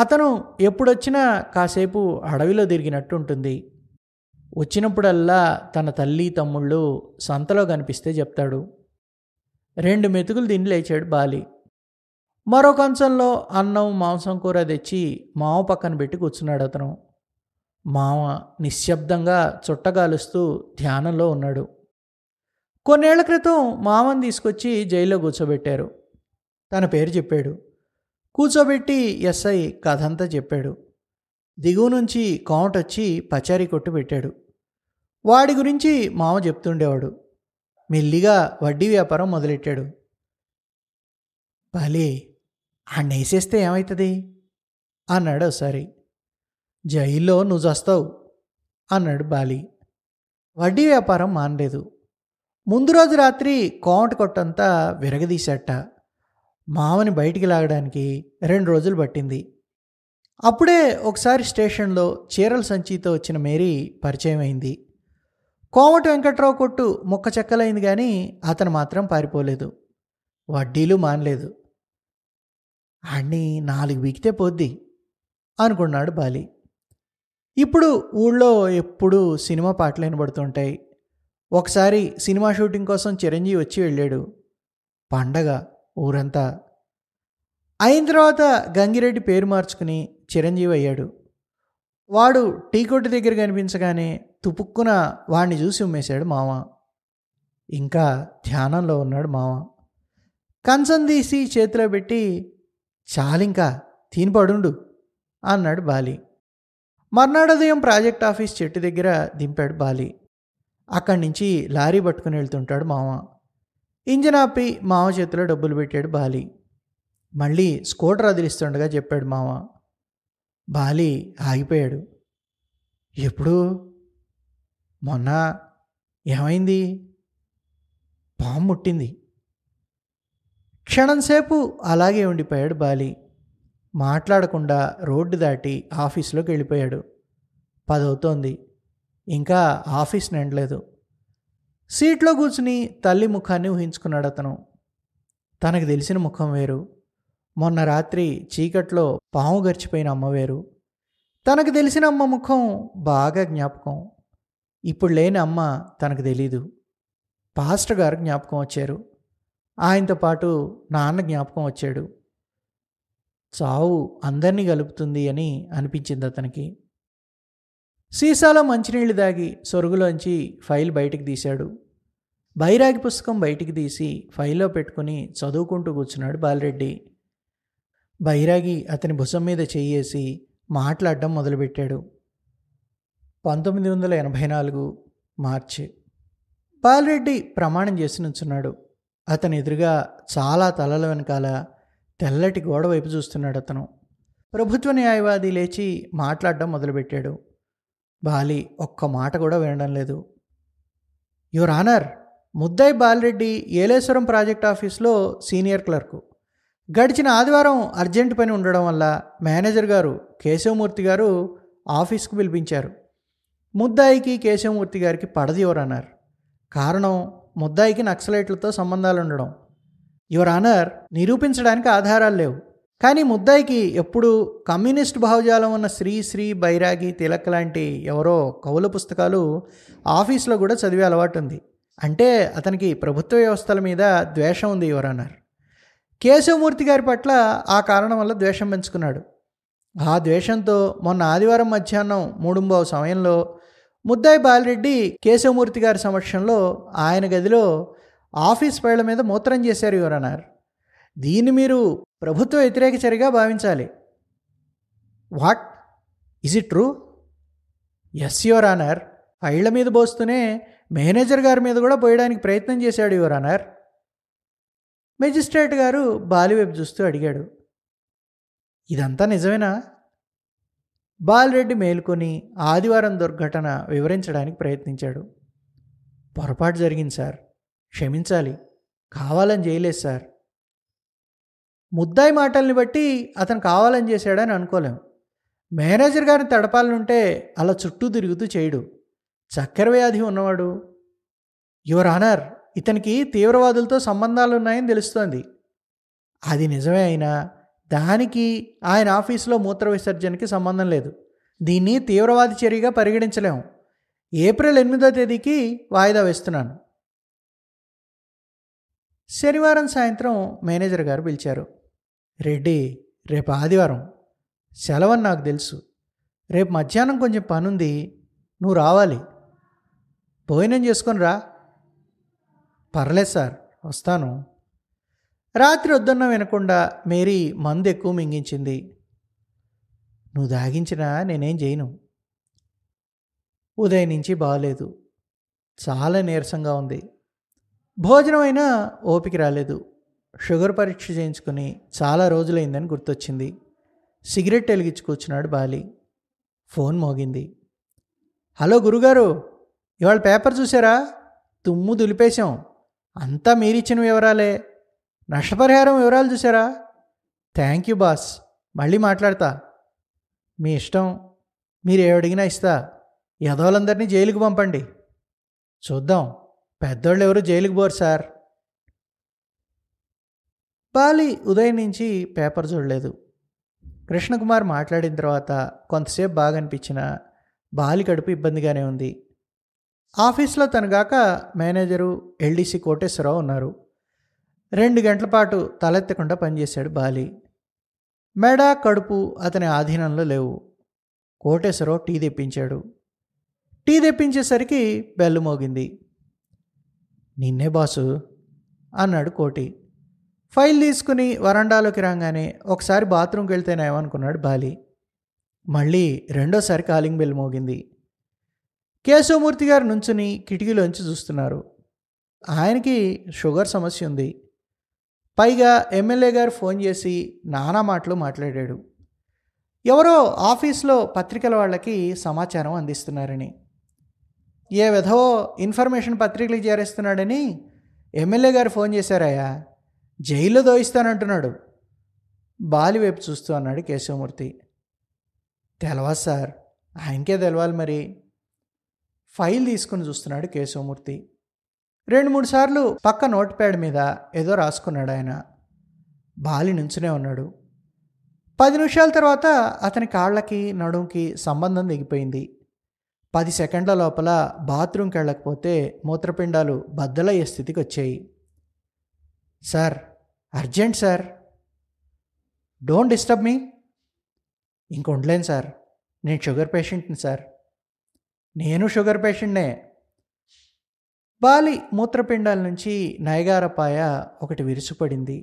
అతను ఎప్పుడొచ్చినా కాసేపు అడవిలో తిరిగినట్టు ఉంటుంది వచ్చినప్పుడల్లా తన తల్లి తమ్ముళ్ళు సంతలో కనిపిస్తే చెప్తాడు రెండు మెతుకులు తిని లేచాడు బాలి మరో కంచంలో అన్నం మాంసం కూర తెచ్చి మావ పక్కన పెట్టి కూర్చున్నాడు అతను మామ నిశ్శబ్దంగా చుట్టగాలుస్తూ ధ్యానంలో ఉన్నాడు కొన్నేళ్ల క్రితం మామని తీసుకొచ్చి జైల్లో కూర్చోబెట్టారు తన పేరు చెప్పాడు కూర్చోబెట్టి ఎస్ఐ కథంతా చెప్పాడు దిగువ నుంచి కౌంట్ వచ్చి పచారీ కొట్టు పెట్టాడు వాడి గురించి మామ చెప్తుండేవాడు మెల్లిగా వడ్డీ వ్యాపారం మొదలెట్టాడు భలే ఆ నేసేస్తే ఏమవుతుంది అన్నాడు ఒకసారి జైల్లో నువ్వు చస్తావు అన్నాడు బాలి వడ్డీ వ్యాపారం మానలేదు ముందు రోజు రాత్రి కోమట కొట్టంతా విరగదీశాట మామని బయటికి లాగడానికి రెండు రోజులు పట్టింది అప్పుడే ఒకసారి స్టేషన్లో చీరల సంచితో వచ్చిన మేరీ పరిచయం అయింది కోమటి వెంకట్రావు కొట్టు ముక్క చెక్కలైంది కానీ అతను మాత్రం పారిపోలేదు వడ్డీలు మానలేదు అన్నీ నాలుగు బీకితే పోద్ది అనుకున్నాడు బాలి ఇప్పుడు ఊళ్ళో ఎప్పుడూ సినిమా పాటలు వినబడుతుంటాయి ఒకసారి సినిమా షూటింగ్ కోసం చిరంజీవి వచ్చి వెళ్ళాడు పండగ ఊరంతా అయిన తర్వాత గంగిరెడ్డి పేరు మార్చుకుని చిరంజీవి అయ్యాడు వాడు టీ కొట్టు దగ్గర కనిపించగానే తుపుక్కున వాణ్ణి చూసి ఉమ్మేశాడు మామ ఇంకా ధ్యానంలో ఉన్నాడు మామ కంచం తీసి చేతిలో పెట్టి చాలింకా తిని పడుండు అన్నాడు బాలి మర్నాడోదయం ప్రాజెక్ట్ ఆఫీస్ చెట్టు దగ్గర దింపాడు బాలి అక్కడి నుంచి లారీ పట్టుకుని వెళ్తుంటాడు మామ ఇంజన్ ఆపి మామ చేతిలో డబ్బులు పెట్టాడు బాలి మళ్ళీ స్కూటర్ అదిలిస్తుండగా చెప్పాడు మామ బాలి ఆగిపోయాడు ఎప్పుడు మొన్న ఏమైంది పాము ముట్టింది క్షణంసేపు అలాగే ఉండిపోయాడు బాలి మాట్లాడకుండా రోడ్డు దాటి ఆఫీస్లోకి వెళ్ళిపోయాడు పదవుతోంది ఇంకా ఆఫీస్ నిండలేదు సీట్లో కూర్చుని తల్లి ముఖాన్ని ఊహించుకున్నాడు అతను తనకు తెలిసిన ముఖం వేరు మొన్న రాత్రి చీకట్లో పాము గడిచిపోయిన అమ్మ వేరు తనకు తెలిసిన అమ్మ ముఖం బాగా జ్ఞాపకం ఇప్పుడు లేని అమ్మ తనకు తెలీదు పాస్టర్ గారు జ్ఞాపకం వచ్చారు ఆయనతో పాటు నాన్న జ్ఞాపకం వచ్చాడు చావు అందరినీ కలుపుతుంది అని అనిపించింది అతనికి సీసాలో మంచినీళ్ళు దాగి సొరుగులోంచి ఫైల్ బయటికి తీశాడు బైరాగి పుస్తకం బయటికి తీసి ఫైల్లో పెట్టుకుని చదువుకుంటూ కూర్చున్నాడు బాలరెడ్డి బైరాగి అతని భుసం మీద చెయ్యేసి మాట్లాడడం మొదలుపెట్టాడు పంతొమ్మిది వందల ఎనభై నాలుగు మార్చి బాలరెడ్డి ప్రమాణం చేసి నుంచున్నాడు అతని ఎదురుగా చాలా తలల వెనకాల తెల్లటి గోడ వైపు చూస్తున్నాడు అతను ప్రభుత్వ న్యాయవాది లేచి మాట్లాడడం మొదలుపెట్టాడు బాలి ఒక్క మాట కూడా వినడం లేదు యువర్ ఆనర్ ముద్దాయి బాలరెడ్డి ఏలేశ్వరం ప్రాజెక్ట్ ఆఫీస్లో సీనియర్ క్లర్కు గడిచిన ఆదివారం అర్జెంట్ పని ఉండడం వల్ల మేనేజర్ గారు కేశవమూర్తి గారు ఆఫీస్కు పిలిపించారు ముద్దాయికి కేశవమూర్తి గారికి పడది ఎవరన్నారు కారణం ముద్దాయికి నక్సలైట్లతో సంబంధాలు ఉండడం యువర్ ఆనర్ నిరూపించడానికి ఆధారాలు లేవు కానీ ముద్దాయికి ఎప్పుడు కమ్యూనిస్ట్ భావజాలం ఉన్న శ్రీ శ్రీ బైరాగి తిలక్ లాంటి ఎవరో కవుల పుస్తకాలు ఆఫీస్లో కూడా చదివే అలవాటు ఉంది అంటే అతనికి ప్రభుత్వ వ్యవస్థల మీద ద్వేషం ఉంది ఆనర్ కేశవమూర్తి గారి పట్ల ఆ కారణం వల్ల ద్వేషం పెంచుకున్నాడు ఆ ద్వేషంతో మొన్న ఆదివారం మధ్యాహ్నం మూడుంబవ సమయంలో ముద్దాయి బాలిరెడ్డి కేశవమూర్తి గారి సమక్షంలో ఆయన గదిలో ఆఫీస్ ఫైళ్ళ మీద మూత్రం చేశారు యువరనార్ దీన్ని మీరు ప్రభుత్వ వ్యతిరేక చర్యగా భావించాలి what is it true yes your honour ఫైళ్ళ మీద పోస్తూనే మేనేజర్ గారి మీద కూడా పోయడానికి ప్రయత్నం చేశాడు ఎవరు ఆనర్ మెజిస్ట్రేట్ గారు బాలివైపు చూస్తూ అడిగాడు ఇదంతా నిజమేనా బాలిరెడ్డి మేల్కొని ఆదివారం దుర్ఘటన వివరించడానికి ప్రయత్నించాడు పొరపాటు జరిగింది సార్ క్షమించాలి కావాలని చేయలేదు సార్ ముద్దాయి మాటల్ని బట్టి అతను కావాలని చేశాడని అనుకోలేం మేనేజర్ గారిని తడపాలనుంటే అలా చుట్టూ తిరుగుతూ చేయడు చక్కెర వ్యాధి ఉన్నవాడు యువర్ ఆనర్ ఇతనికి తీవ్రవాదులతో సంబంధాలు ఉన్నాయని తెలుస్తోంది అది నిజమే అయినా దానికి ఆయన ఆఫీసులో మూత్ర విసర్జనకి సంబంధం లేదు దీన్ని తీవ్రవాది చర్యగా పరిగణించలేము ఏప్రిల్ ఎనిమిదో తేదీకి వాయిదా వేస్తున్నాను శనివారం సాయంత్రం మేనేజర్ గారు పిలిచారు రెడ్డి రేపు ఆదివారం సెలవని నాకు తెలుసు రేపు మధ్యాహ్నం కొంచెం పనుంది నువ్వు రావాలి భోజనం చేసుకొని రా పర్లేదు సార్ వస్తాను రాత్రి వద్దన్న వినకుండా మేరీ మందు ఎక్కువ మింగించింది నువ్వు దాగించినా నేనేం చేయను ఉదయం నుంచి బాగలేదు చాలా నీరసంగా ఉంది భోజనం అయినా ఓపిక రాలేదు షుగర్ పరీక్ష చేయించుకుని చాలా రోజులైందని గుర్తొచ్చింది సిగరెట్ వెలిగించి కూర్చున్నాడు బాలి ఫోన్ మోగింది హలో గురుగారు ఇవాళ పేపర్ చూసారా తుమ్ము దులిపేశాం అంతా మీరిచ్చిన వివరాలే నష్టపరిహారం వివరాలు చూసారా థ్యాంక్ యూ బాస్ మళ్ళీ మాట్లాడతా మీ ఇష్టం మీరు ఏవడిగినా ఇస్తా ఎదోలందరినీ జైలుకు పంపండి చూద్దాం పెద్దోళ్ళు ఎవరు జైలుకి పోరు సార్ బాలి ఉదయం నుంచి పేపర్ చూడలేదు కృష్ణకుమార్ మాట్లాడిన తర్వాత కొంతసేపు బాగా అనిపించిన బాలి కడుపు ఇబ్బందిగానే ఉంది ఆఫీస్లో తనగాక మేనేజరు ఎల్డీసీ కోటేశ్వరరావు ఉన్నారు రెండు గంటల పాటు తలెత్తకుండా పనిచేశాడు బాలి మెడ కడుపు అతని ఆధీనంలో లేవు కోటేశ్వరరావు టీ తెప్పించాడు టీ తెప్పించేసరికి బెల్లు మోగింది నిన్నే బాసు అన్నాడు కోటి ఫైల్ తీసుకుని వరండాలోకి రాగానే ఒకసారి బాత్రూమ్కి వెళ్తేనేమనుకున్నాడు బాలి మళ్ళీ రెండోసారి కాలింగ్ బెల్ మోగింది కేశవమూర్తి గారు నుంచుని కిటికీలోంచి చూస్తున్నారు ఆయనకి షుగర్ సమస్య ఉంది పైగా ఎమ్మెల్యే గారు ఫోన్ చేసి నానా మాటలు మాట్లాడాడు ఎవరో ఆఫీస్లో పత్రికల వాళ్ళకి సమాచారం అందిస్తున్నారని ఏ విధో ఇన్ఫర్మేషన్ పత్రికలు చేరేస్తున్నాడని ఎమ్మెల్యే గారు ఫోన్ చేశారయ్యా జైల్లో దోయిస్తానంటున్నాడు బాలి వైపు చూస్తూ అన్నాడు కేశవమూర్తి తెలవా సార్ ఆయనకే తెలవాలి మరి ఫైల్ తీసుకుని చూస్తున్నాడు కేశవమూర్తి రెండు మూడు సార్లు పక్క నోట్ ప్యాడ్ మీద ఏదో రాసుకున్నాడు ఆయన బాలి నుంచునే ఉన్నాడు పది నిమిషాల తర్వాత అతని కాళ్ళకి నడుంకి సంబంధం దిగిపోయింది పది సెకండ్ల లోపల బాత్రూమ్కి వెళ్ళకపోతే మూత్రపిండాలు బద్దలయ్యే స్థితికి వచ్చాయి sir urgent sir don't disturb me ఇంక ఉండలేను సార్ నేను షుగర్ పేషెంట్ని సార్ నేను షుగర్ పేషెంట్నే బాలి మూత్రపిండాల నుంచి నయగారపాయ ఒకటి విరుసుపడింది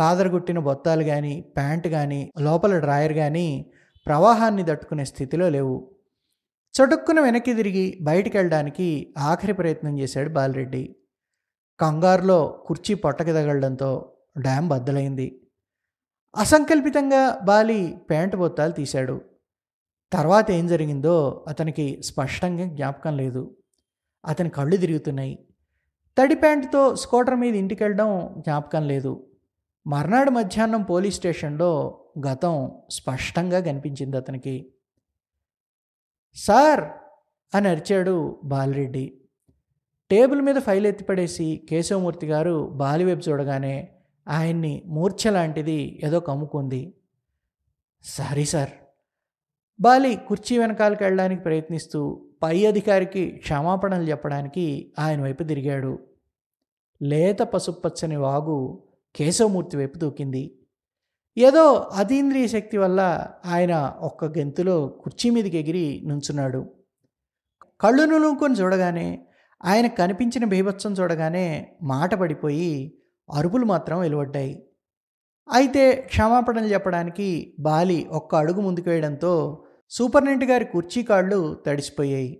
కాదరగుట్టిన బొత్తాలు కానీ ప్యాంటు కానీ లోపల డ్రాయర్ కానీ ప్రవాహాన్ని తట్టుకునే స్థితిలో లేవు చటుక్కున వెనక్కి తిరిగి బయటికి వెళ్ళడానికి ఆఖరి ప్రయత్నం చేశాడు బాలరెడ్డి కంగారులో కుర్చీ పొట్టకి తగలడంతో డ్యామ్ బద్దలైంది అసంకల్పితంగా బాలి ప్యాంటు బొత్తాలు తీశాడు తర్వాత ఏం జరిగిందో అతనికి స్పష్టంగా జ్ఞాపకం లేదు అతని కళ్ళు తిరుగుతున్నాయి తడి ప్యాంటుతో స్కూటర్ మీద ఇంటికి వెళ్ళడం జ్ఞాపకం లేదు మర్నాడు మధ్యాహ్నం పోలీస్ స్టేషన్లో గతం స్పష్టంగా కనిపించింది అతనికి సార్ అని అరిచాడు బాలిరెడ్డి టేబుల్ మీద ఫైల్ ఎత్తిపడేసి కేశవమూర్తి గారు బాలివైపు చూడగానే ఆయన్ని మూర్ఛ లాంటిది ఏదో కమ్ముకుంది సారీ సార్ బాలి కుర్చీ వెనకాలకి వెళ్ళడానికి ప్రయత్నిస్తూ పై అధికారికి క్షమాపణలు చెప్పడానికి ఆయన వైపు తిరిగాడు లేత పసుపచ్చని వాగు కేశవమూర్తి వైపు దూకింది ఏదో అతీంద్రియ శక్తి వల్ల ఆయన ఒక్క గెంతులో కుర్చీ మీదకి ఎగిరి నుంచున్నాడు కళ్ళు నులుకొని చూడగానే ఆయన కనిపించిన భీభత్సం చూడగానే మాట పడిపోయి అరుపులు మాత్రం వెలువడ్డాయి అయితే క్షమాపణలు చెప్పడానికి బాలి ఒక్క అడుగు ముందుకు వేయడంతో సూపర్నెంట్ గారి కుర్చీ కాళ్ళు తడిసిపోయాయి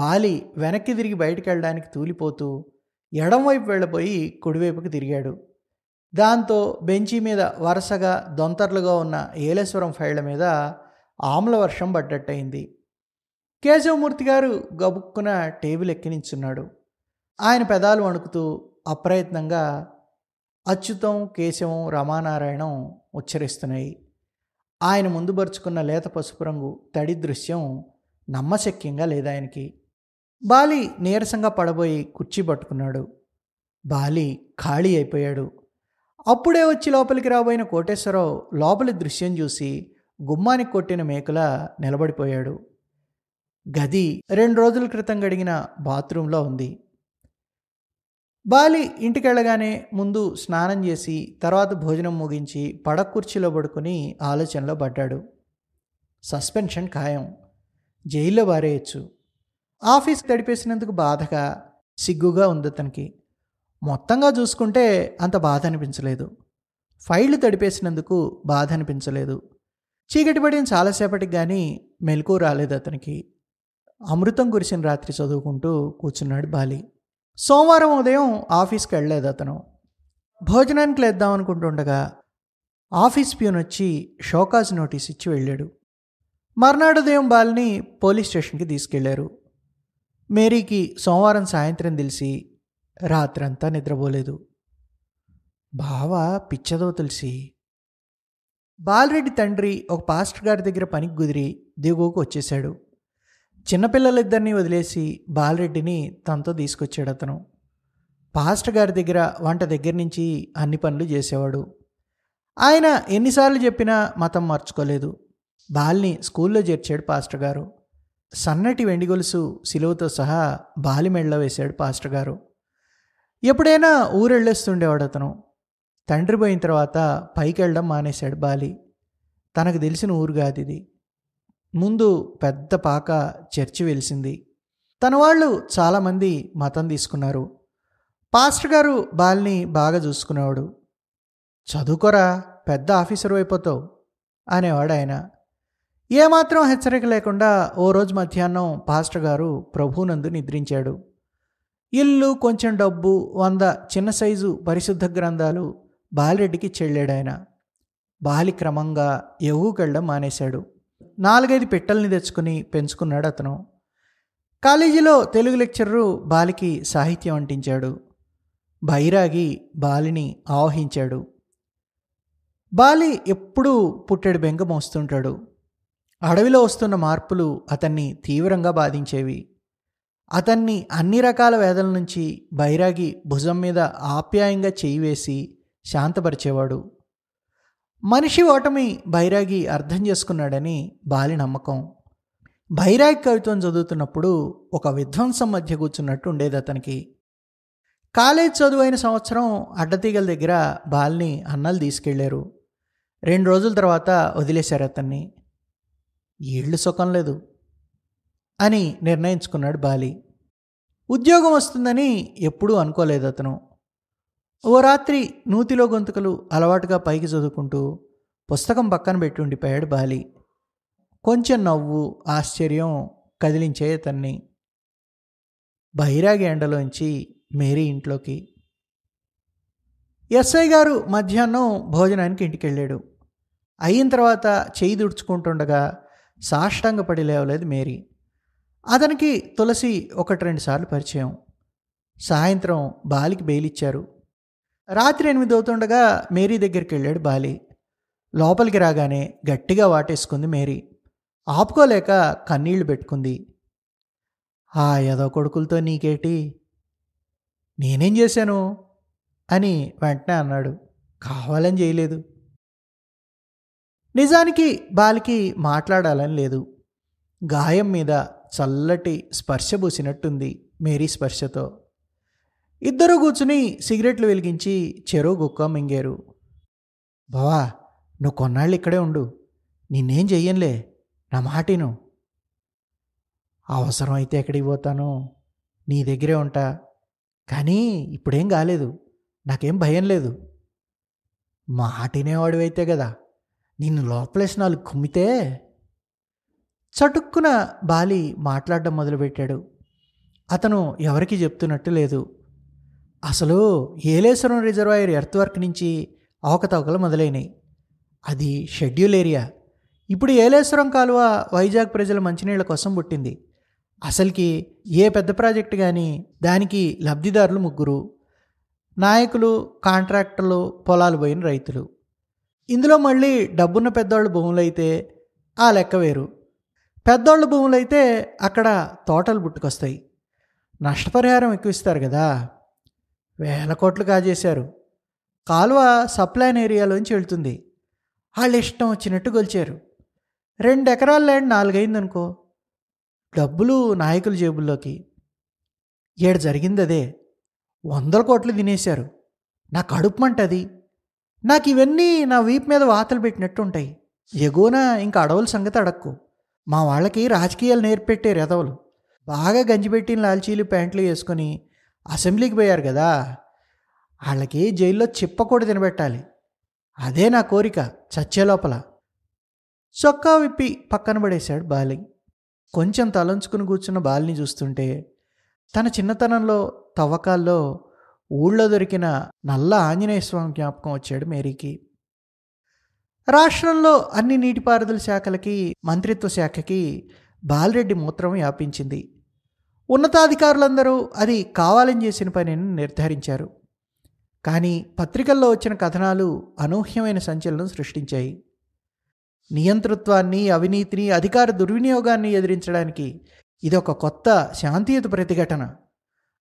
బాలి వెనక్కి తిరిగి బయటికి వెళ్ళడానికి తూలిపోతూ ఎడంవైపు వెళ్ళబోయి కుడివైపుకి తిరిగాడు దాంతో బెంచి మీద వరుసగా దొంతర్లుగా ఉన్న ఏలేశ్వరం ఫైళ్ల మీద ఆమ్ల వర్షం పడ్డట్టయింది కేశవమూర్తి గారు గబుక్కున టేబుల్ ఎక్కినించున్నాడు ఆయన పెదాలు వణుకుతూ అప్రయత్నంగా అచ్యుతం కేశవం రమానారాయణం ఉచ్చరిస్తున్నాయి ఆయన ముందుపరుచుకున్న లేత పసుపు రంగు తడి దృశ్యం నమ్మశక్యంగా లేదాయనికి బాలి నీరసంగా పడబోయి కుర్చీ పట్టుకున్నాడు బాలి ఖాళీ అయిపోయాడు అప్పుడే వచ్చి లోపలికి రాబోయిన కోటేశ్వరరావు లోపలి దృశ్యం చూసి గుమ్మానికి కొట్టిన మేకల నిలబడిపోయాడు గది రెండు రోజుల క్రితం గడిగిన బాత్రూంలో ఉంది బాలి ఇంటికి వెళ్ళగానే ముందు స్నానం చేసి తర్వాత భోజనం ముగించి పడకుర్చీలో పడుకుని ఆలోచనలో పడ్డాడు సస్పెన్షన్ ఖాయం జైల్లో బారేయచ్చు ఆఫీస్ గడిపేసినందుకు బాధగా సిగ్గుగా ఉంది అతనికి మొత్తంగా చూసుకుంటే అంత బాధ అనిపించలేదు ఫైళ్ళు తడిపేసినందుకు బాధ అనిపించలేదు చీకటి పడిన చాలాసేపటికి కానీ మెలకు రాలేదు అతనికి అమృతం కురిసిన రాత్రి చదువుకుంటూ కూర్చున్నాడు బాలి సోమవారం ఉదయం ఆఫీస్కి వెళ్ళలేదు అతను భోజనానికి లేద్దాం అనుకుంటుండగా ఆఫీస్ ప్యూన్ వచ్చి షోకాజ్ నోటీస్ ఇచ్చి వెళ్ళాడు మర్నాడు ఉదయం బాలిని పోలీస్ స్టేషన్కి తీసుకెళ్లారు మేరీకి సోమవారం సాయంత్రం తెలిసి రాత్రంతా నిద్రపోలేదు బావ పిచ్చదో తెలిసి బాలరెడ్డి తండ్రి ఒక పాస్టర్ గారి దగ్గర పనికి కుదిరి దిగువకు వచ్చేశాడు చిన్నపిల్లలిద్దరినీ వదిలేసి బాలరెడ్డిని తనతో తీసుకొచ్చాడు అతను పాస్టర్ గారి దగ్గర వంట దగ్గర నుంచి అన్ని పనులు చేసేవాడు ఆయన ఎన్నిసార్లు చెప్పినా మతం మార్చుకోలేదు బాల్ని స్కూల్లో చేర్చాడు పాస్టర్ గారు సన్నటి వెండి గొలుసు సిలువతో సహా బాలి మెళ్ళ వేశాడు పాస్టర్ గారు ఎప్పుడైనా ఊరెళ్ళేస్తుండేవాడు అతను తండ్రి పోయిన తర్వాత పైకి వెళ్ళడం మానేశాడు బాలి తనకు తెలిసిన ఊరు కాదు ఇది ముందు పెద్ద పాక చర్చి వెలిసింది తన వాళ్ళు చాలామంది మతం తీసుకున్నారు పాస్టర్ గారు బాల్ని బాగా చూసుకునేవాడు చదువుకోరా పెద్ద ఆఫీసర్ అయిపోతావు అనేవాడు ఆయన ఏమాత్రం హెచ్చరిక లేకుండా ఓ రోజు మధ్యాహ్నం పాస్టర్ గారు ప్రభునందు నిద్రించాడు ఇల్లు కొంచెం డబ్బు వంద చిన్న సైజు పరిశుద్ధ గ్రంథాలు బాలిరెడ్డికి చెల్లాడాయన బాలి క్రమంగా ఎవ్వుకెళ్ళడం మానేశాడు నాలుగైదు పెట్టల్ని తెచ్చుకుని పెంచుకున్నాడు అతను కాలేజీలో తెలుగు లెక్చరరు బాలికి సాహిత్యం అంటించాడు బైరాగి బాలిని ఆవహించాడు బాలి ఎప్పుడూ పుట్టెడు బెంగ మోస్తుంటాడు అడవిలో వస్తున్న మార్పులు అతన్ని తీవ్రంగా బాధించేవి అతన్ని అన్ని రకాల వేదల నుంచి బైరాగి భుజం మీద ఆప్యాయంగా చేయి వేసి శాంతపరిచేవాడు మనిషి ఓటమి బైరాగి అర్థం చేసుకున్నాడని బాలి నమ్మకం బైరాగి కవిత్వం చదువుతున్నప్పుడు ఒక విధ్వంసం మధ్య కూర్చున్నట్టు ఉండేది అతనికి కాలేజ్ చదువైన సంవత్సరం అడ్డతీగల దగ్గర బాల్ని అన్నలు తీసుకెళ్లారు రెండు రోజుల తర్వాత వదిలేశారు అతన్ని ఏళ్ళు సుఖం లేదు అని నిర్ణయించుకున్నాడు బాలి ఉద్యోగం వస్తుందని ఎప్పుడూ అనుకోలేదు అతను ఓ రాత్రి నూతిలో గొంతుకలు అలవాటుగా పైకి చదువుకుంటూ పుస్తకం పక్కన పెట్టి ఉండిపోయాడు బాలి కొంచెం నవ్వు ఆశ్చర్యం కదిలించే అతన్ని బహిరాగి ఎండలోంచి మేరీ ఇంట్లోకి ఎస్ఐ గారు మధ్యాహ్నం భోజనానికి ఇంటికి వెళ్ళాడు అయిన తర్వాత చేయి దుడుచుకుంటుండగా సాష్టంగపడి లేవలేదు మేరీ అతనికి తులసి ఒకటి రెండు సార్లు పరిచయం సాయంత్రం బాలికి బెయిలిచ్చారు రాత్రి ఎనిమిది అవుతుండగా మేరీ దగ్గరికి వెళ్ళాడు బాలి లోపలికి రాగానే గట్టిగా వాటేసుకుంది మేరీ ఆపుకోలేక కన్నీళ్లు పెట్టుకుంది ఆ ఏదో కొడుకులతో నీకేటి నేనేం చేశాను అని వెంటనే అన్నాడు కావాలని చేయలేదు నిజానికి బాలికి మాట్లాడాలని లేదు గాయం మీద చల్లటి స్పర్శ పూసినట్టుంది మేరీ స్పర్శతో ఇద్దరు కూర్చుని సిగరెట్లు వెలిగించి చెరో గుక్క మింగారు బావా నువ్వు కొన్నాళ్ళు ఇక్కడే ఉండు నిన్నేం చెయ్యంలే నా మాటిను అవసరమైతే ఎక్కడికి పోతాను నీ దగ్గరే ఉంటా కానీ ఇప్పుడేం కాలేదు నాకేం భయం లేదు మాటినేవాడివైతే కదా నిన్ను లోపలేసిన నాలుగు కుమ్మితే చటుక్కున బాలి మాట్లాడడం మొదలుపెట్టాడు అతను ఎవరికి చెప్తున్నట్టు లేదు అసలు ఏలేశ్వరం రిజర్వాయర్ ఎర్త్వర్క్ నుంచి అవకతవకలు మొదలైనవి అది షెడ్యూల్ ఏరియా ఇప్పుడు ఏలేశ్వరం కాలువ వైజాగ్ ప్రజల మంచినీళ్ళ కోసం పుట్టింది అసలుకి ఏ పెద్ద ప్రాజెక్టు కానీ దానికి లబ్ధిదారులు ముగ్గురు నాయకులు కాంట్రాక్టర్లు పొలాలు పోయిన రైతులు ఇందులో మళ్ళీ డబ్బున్న పెద్దవాళ్ళు భూములైతే ఆ లెక్క వేరు పెద్దోళ్ళ భూములు అయితే అక్కడ తోటలు పుట్టుకొస్తాయి నష్టపరిహారం ఎక్కువ ఇస్తారు కదా వేల కోట్లు కాజేశారు కాలువ సప్లైన్ ఏరియాలోంచి వెళ్తుంది వాళ్ళు ఇష్టం వచ్చినట్టు గొలిచారు రెండు ఎకరాల ల్యాండ్ నాలుగైందనుకో డబ్బులు నాయకుల జేబుల్లోకి ఏడు జరిగింది అదే వందల కోట్లు తినేశారు నా కడుపు అది నాకు ఇవన్నీ నా వీపు మీద వాతలు పెట్టినట్టు ఉంటాయి ఎగువన ఇంకా అడవుల సంగతి అడక్కు మా వాళ్ళకి రాజకీయాలు నేర్పెట్టారు ఎదవలు బాగా గంజిపెట్టిన లాల్చీలు ప్యాంట్లు వేసుకొని అసెంబ్లీకి పోయారు కదా వాళ్ళకి జైల్లో చిప్పకూడ తినబెట్టాలి అదే నా కోరిక చచ్చే లోపల చొక్కా విప్పి పక్కన పడేశాడు బాలి కొంచెం తలంచుకుని కూర్చున్న బాలిని చూస్తుంటే తన చిన్నతనంలో తవ్వకాల్లో ఊళ్ళో దొరికిన నల్ల ఆంజనేయ స్వామి జ్ఞాపకం వచ్చాడు మేరీకి రాష్ట్రంలో అన్ని నీటిపారుదల శాఖలకి మంత్రిత్వ శాఖకి బాలరెడ్డి మూత్రం వ్యాపించింది ఉన్నతాధికారులందరూ అది కావాలని చేసిన పనిని నిర్ధారించారు కానీ పత్రికల్లో వచ్చిన కథనాలు అనూహ్యమైన సంచలనం సృష్టించాయి నియంతృత్వాన్ని అవినీతిని అధికార దుర్వినియోగాన్ని ఎదిరించడానికి ఇదొక కొత్త శాంతియుత ప్రతిఘటన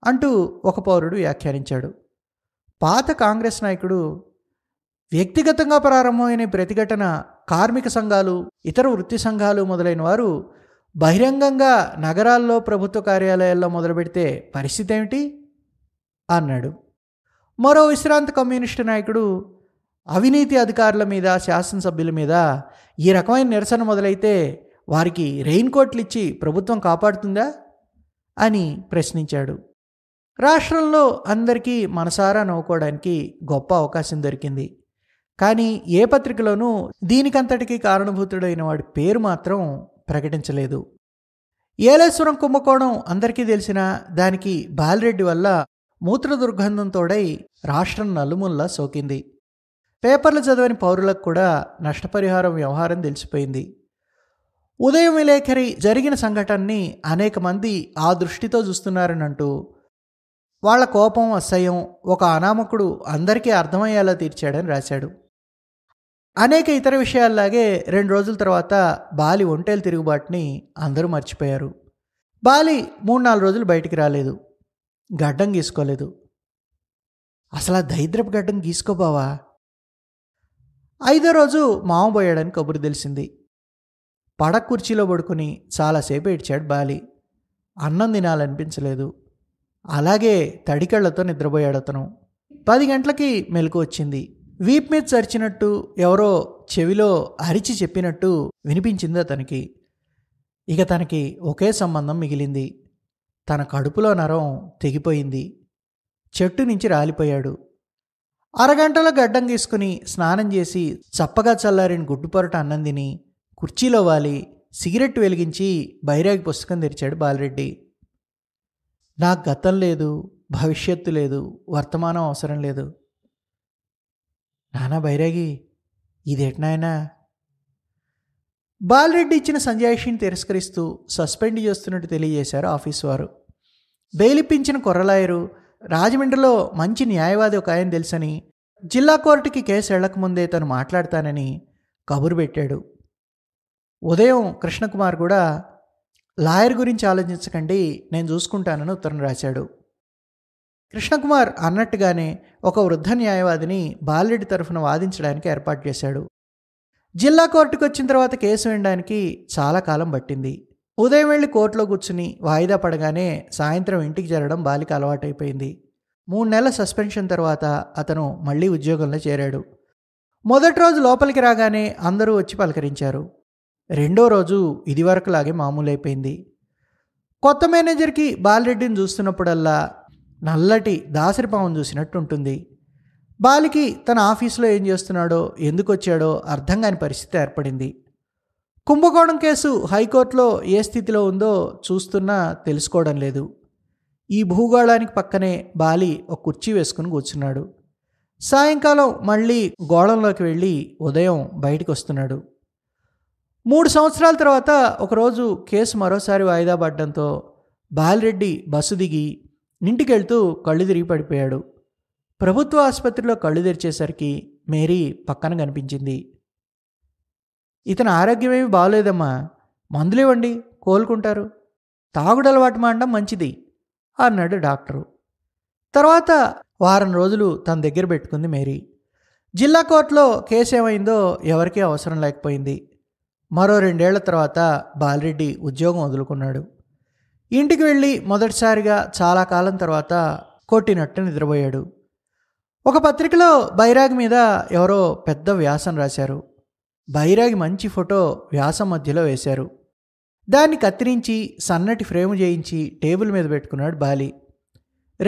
అంటూ ఒక పౌరుడు వ్యాఖ్యానించాడు పాత కాంగ్రెస్ నాయకుడు వ్యక్తిగతంగా ప్రారంభమైన ప్రతిఘటన కార్మిక సంఘాలు ఇతర వృత్తి సంఘాలు మొదలైన వారు బహిరంగంగా నగరాల్లో ప్రభుత్వ కార్యాలయాల్లో మొదలుపెడితే పరిస్థితి ఏమిటి అన్నాడు మరో విశ్రాంత కమ్యూనిస్టు నాయకుడు అవినీతి అధికారుల మీద శాసనసభ్యుల మీద ఈ రకమైన నిరసన మొదలైతే వారికి రెయిన్ కోట్లు ఇచ్చి ప్రభుత్వం కాపాడుతుందా అని ప్రశ్నించాడు రాష్ట్రంలో అందరికీ మనసారా నవ్వుకోవడానికి గొప్ప అవకాశం దొరికింది కానీ ఏ పత్రికలోనూ దీనికంతటికీ కారణభూతుడైన వాడి పేరు మాత్రం ప్రకటించలేదు ఏలేశ్వరం కుంభకోణం అందరికీ తెలిసిన దానికి బాలిరెడ్డి వల్ల మూత్ర దుర్గంధంతోడై రాష్ట్రం నలుముల్లా సోకింది పేపర్లు చదవని పౌరులకు కూడా నష్టపరిహారం వ్యవహారం తెలిసిపోయింది ఉదయం విలేఖరి జరిగిన సంఘటనని అనేక మంది ఆ దృష్టితో చూస్తున్నారని అంటూ వాళ్ల కోపం అసహ్యం ఒక అనామకుడు అందరికీ అర్థమయ్యేలా తీర్చాడని రాశాడు అనేక ఇతర విషయాల్లాగే రెండు రోజుల తర్వాత బాలి ఒంటేలు తిరుగుబాటుని అందరూ మర్చిపోయారు బాలి మూడు నాలుగు రోజులు బయటికి రాలేదు గడ్డం గీసుకోలేదు అసలు ఆ దరిద్రపు గడ్డం గీసుకోబావా ఐదో రోజు మామబోయాడని కబురు తెలిసింది పడ కుర్చీలో పడుకుని చాలాసేపు ఏడ్చాడు బాలి అన్నం తినాలనిపించలేదు అలాగే తడికళ్లతో నిద్రపోయాడు అతను పది గంటలకి మెలకు వచ్చింది వీప్ మీద చరిచినట్టు ఎవరో చెవిలో అరిచి చెప్పినట్టు వినిపించింది అతనికి ఇక తనకి ఒకే సంబంధం మిగిలింది తన కడుపులో నరం తెగిపోయింది చెట్టు నుంచి రాలిపోయాడు అరగంటలో గడ్డం గీసుకుని స్నానం చేసి చప్పగా చల్లారిన గుడ్డుపొరట అన్నందిని కుర్చీలో వాలి సిగరెట్ వెలిగించి బైరాగి పుస్తకం తెరిచాడు బాలరెడ్డి నాకు గతం లేదు భవిష్యత్తు లేదు వర్తమానం అవసరం లేదు నానా బైరాగి ఇదేటి నాయనా బాలరెడ్డి ఇచ్చిన సంజాయిషిని తిరస్కరిస్తూ సస్పెండ్ చేస్తున్నట్టు తెలియజేశారు ఆఫీస్ వారు బెయిలిప్పించిన కొర్రలాయరు రాజమండ్రిలో మంచి న్యాయవాది ఒక ఆయన తెలుసని జిల్లా కోర్టుకి కేసు వెళ్లకముందే తను మాట్లాడతానని కబురు పెట్టాడు ఉదయం కృష్ణకుమార్ కూడా లాయర్ గురించి ఆలోచించకండి నేను చూసుకుంటానని ఉత్తరం రాశాడు కృష్ణకుమార్ అన్నట్టుగానే ఒక వృద్ధ న్యాయవాదిని బాల్రెడ్డి తరఫున వాదించడానికి ఏర్పాటు చేశాడు జిల్లా కోర్టుకు వచ్చిన తర్వాత కేసు వినడానికి చాలా కాలం పట్టింది ఉదయం వెళ్ళి కోర్టులో కూర్చుని వాయిదా పడగానే సాయంత్రం ఇంటికి చేరడం బాలిక అలవాటైపోయింది మూడు నెలల సస్పెన్షన్ తర్వాత అతను మళ్ళీ ఉద్యోగంలో చేరాడు మొదటి రోజు లోపలికి రాగానే అందరూ వచ్చి పలకరించారు రెండో రోజు ఇదివరకులాగే మామూలైపోయింది కొత్త మేనేజర్కి బాలరెడ్డిని చూస్తున్నప్పుడల్లా నల్లటి దాసరి చూసినట్టు ఉంటుంది బాలికి తన ఆఫీసులో ఏం చేస్తున్నాడో ఎందుకు వచ్చాడో అర్థం కాని పరిస్థితి ఏర్పడింది కుంభకోణం కేసు హైకోర్టులో ఏ స్థితిలో ఉందో చూస్తున్నా తెలుసుకోవడం లేదు ఈ భూగోళానికి పక్కనే బాలి ఒక కుర్చీ వేసుకుని కూర్చున్నాడు సాయంకాలం మళ్ళీ గోళంలోకి వెళ్ళి ఉదయం బయటకు వస్తున్నాడు మూడు సంవత్సరాల తర్వాత ఒకరోజు కేసు మరోసారి వాయిదా పడ్డంతో బాలిరెడ్డి బస్సు దిగి ఇంటికెళ్తూ కళ్ళు తిరిగి పడిపోయాడు ప్రభుత్వ ఆసుపత్రిలో కళ్ళు తెరిచేసరికి మేరీ పక్కన కనిపించింది ఇతని ఆరోగ్యమేమి బాగోలేదమ్మా మందులివ్వండి కోలుకుంటారు తాగుడు అలవాటు మాండడం మంచిది అన్నాడు డాక్టరు తర్వాత వారం రోజులు తన దగ్గర పెట్టుకుంది మేరీ జిల్లా కోర్టులో కేసు ఏమైందో ఎవరికీ అవసరం లేకపోయింది మరో రెండేళ్ల తర్వాత బాలరెడ్డి ఉద్యోగం వదులుకున్నాడు ఇంటికి వెళ్ళి మొదటిసారిగా చాలా కాలం తర్వాత కొట్టినట్టు నిద్రపోయాడు ఒక పత్రికలో బైరాగ్ మీద ఎవరో పెద్ద వ్యాసం రాశారు బైరాగి మంచి ఫోటో వ్యాసం మధ్యలో వేశారు దాన్ని కత్తిరించి సన్నటి ఫ్రేమ్ చేయించి టేబుల్ మీద పెట్టుకున్నాడు బాలి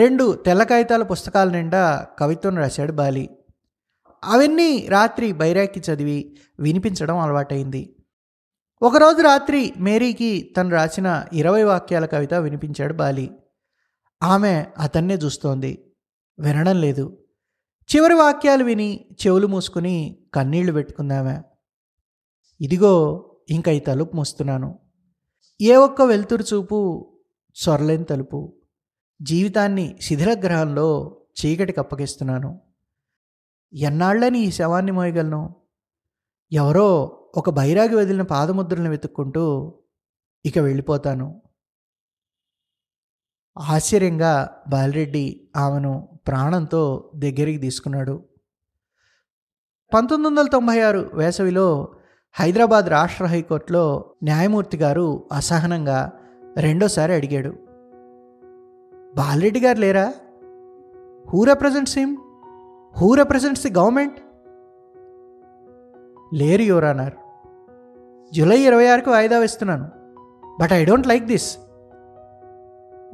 రెండు తెల్ల కాగితాల పుస్తకాల నిండా కవిత్వం రాశాడు బాలి అవన్నీ రాత్రి బైరాగ్కి చదివి వినిపించడం అలవాటైంది ఒకరోజు రాత్రి మేరీకి తను రాసిన ఇరవై వాక్యాల కవిత వినిపించాడు బాలి ఆమె అతన్నే చూస్తోంది వినడం లేదు చివరి వాక్యాలు విని చెవులు మూసుకుని కన్నీళ్లు పెట్టుకుందామె ఇదిగో ఇంకా ఈ తలుపు మూస్తున్నాను ఏ ఒక్క వెలుతురు చూపు సొరలేని తలుపు జీవితాన్ని శిథిలగ్రహంలో చీకటికి అప్పగిస్తున్నాను ఎన్నాళ్ళని ఈ శవాన్ని మోయగలను ఎవరో ఒక బైరాగి వదిలిన పాదముద్రలను వెతుక్కుంటూ ఇక వెళ్ళిపోతాను ఆశ్చర్యంగా బాలిరెడ్డి ఆమెను ప్రాణంతో దగ్గరికి తీసుకున్నాడు పంతొమ్మిది వందల తొంభై ఆరు వేసవిలో హైదరాబాద్ రాష్ట్ర హైకోర్టులో న్యాయమూర్తి గారు అసహనంగా రెండోసారి అడిగాడు బాలిరెడ్డి గారు లేరా who represents him who represents the government లేరు యువర్ ఆనర్ జూలై ఇరవై ఆరుకు వాయిదా వేస్తున్నాను but I don't like this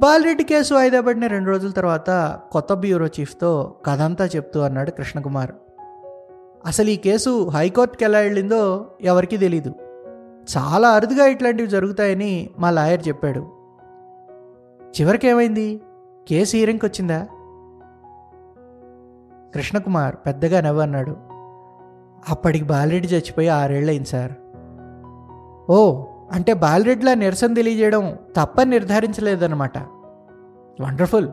Balireddy case వాయిదా పడిన రెండు రోజుల తర్వాత కొత్త బ్యూరో చీఫ్తో కథంతా చెప్తూ అన్నాడు కృష్ణకుమార్ అసలు ఈ కేసు హైకోర్టుకి ఎలా వెళ్ళిందో ఎవరికీ తెలీదు చాలా అరుదుగా ఇట్లాంటివి జరుగుతాయని మా లాయర్ చెప్పాడు చివరికి ఏమైంది కేసు హీరింగ్కి వచ్చిందా కృష్ణకుమార్ పెద్దగా నవ్వన్నాడు అప్పటికి బాలిరెడ్డి చచ్చిపోయి ఆరేళ్ళు అయింది సార్ ఓ అంటే బాలరెడ్డిలా నిరసన తెలియజేయడం తప్ప నిర్ధారించలేదన్నమాట వండర్ఫుల్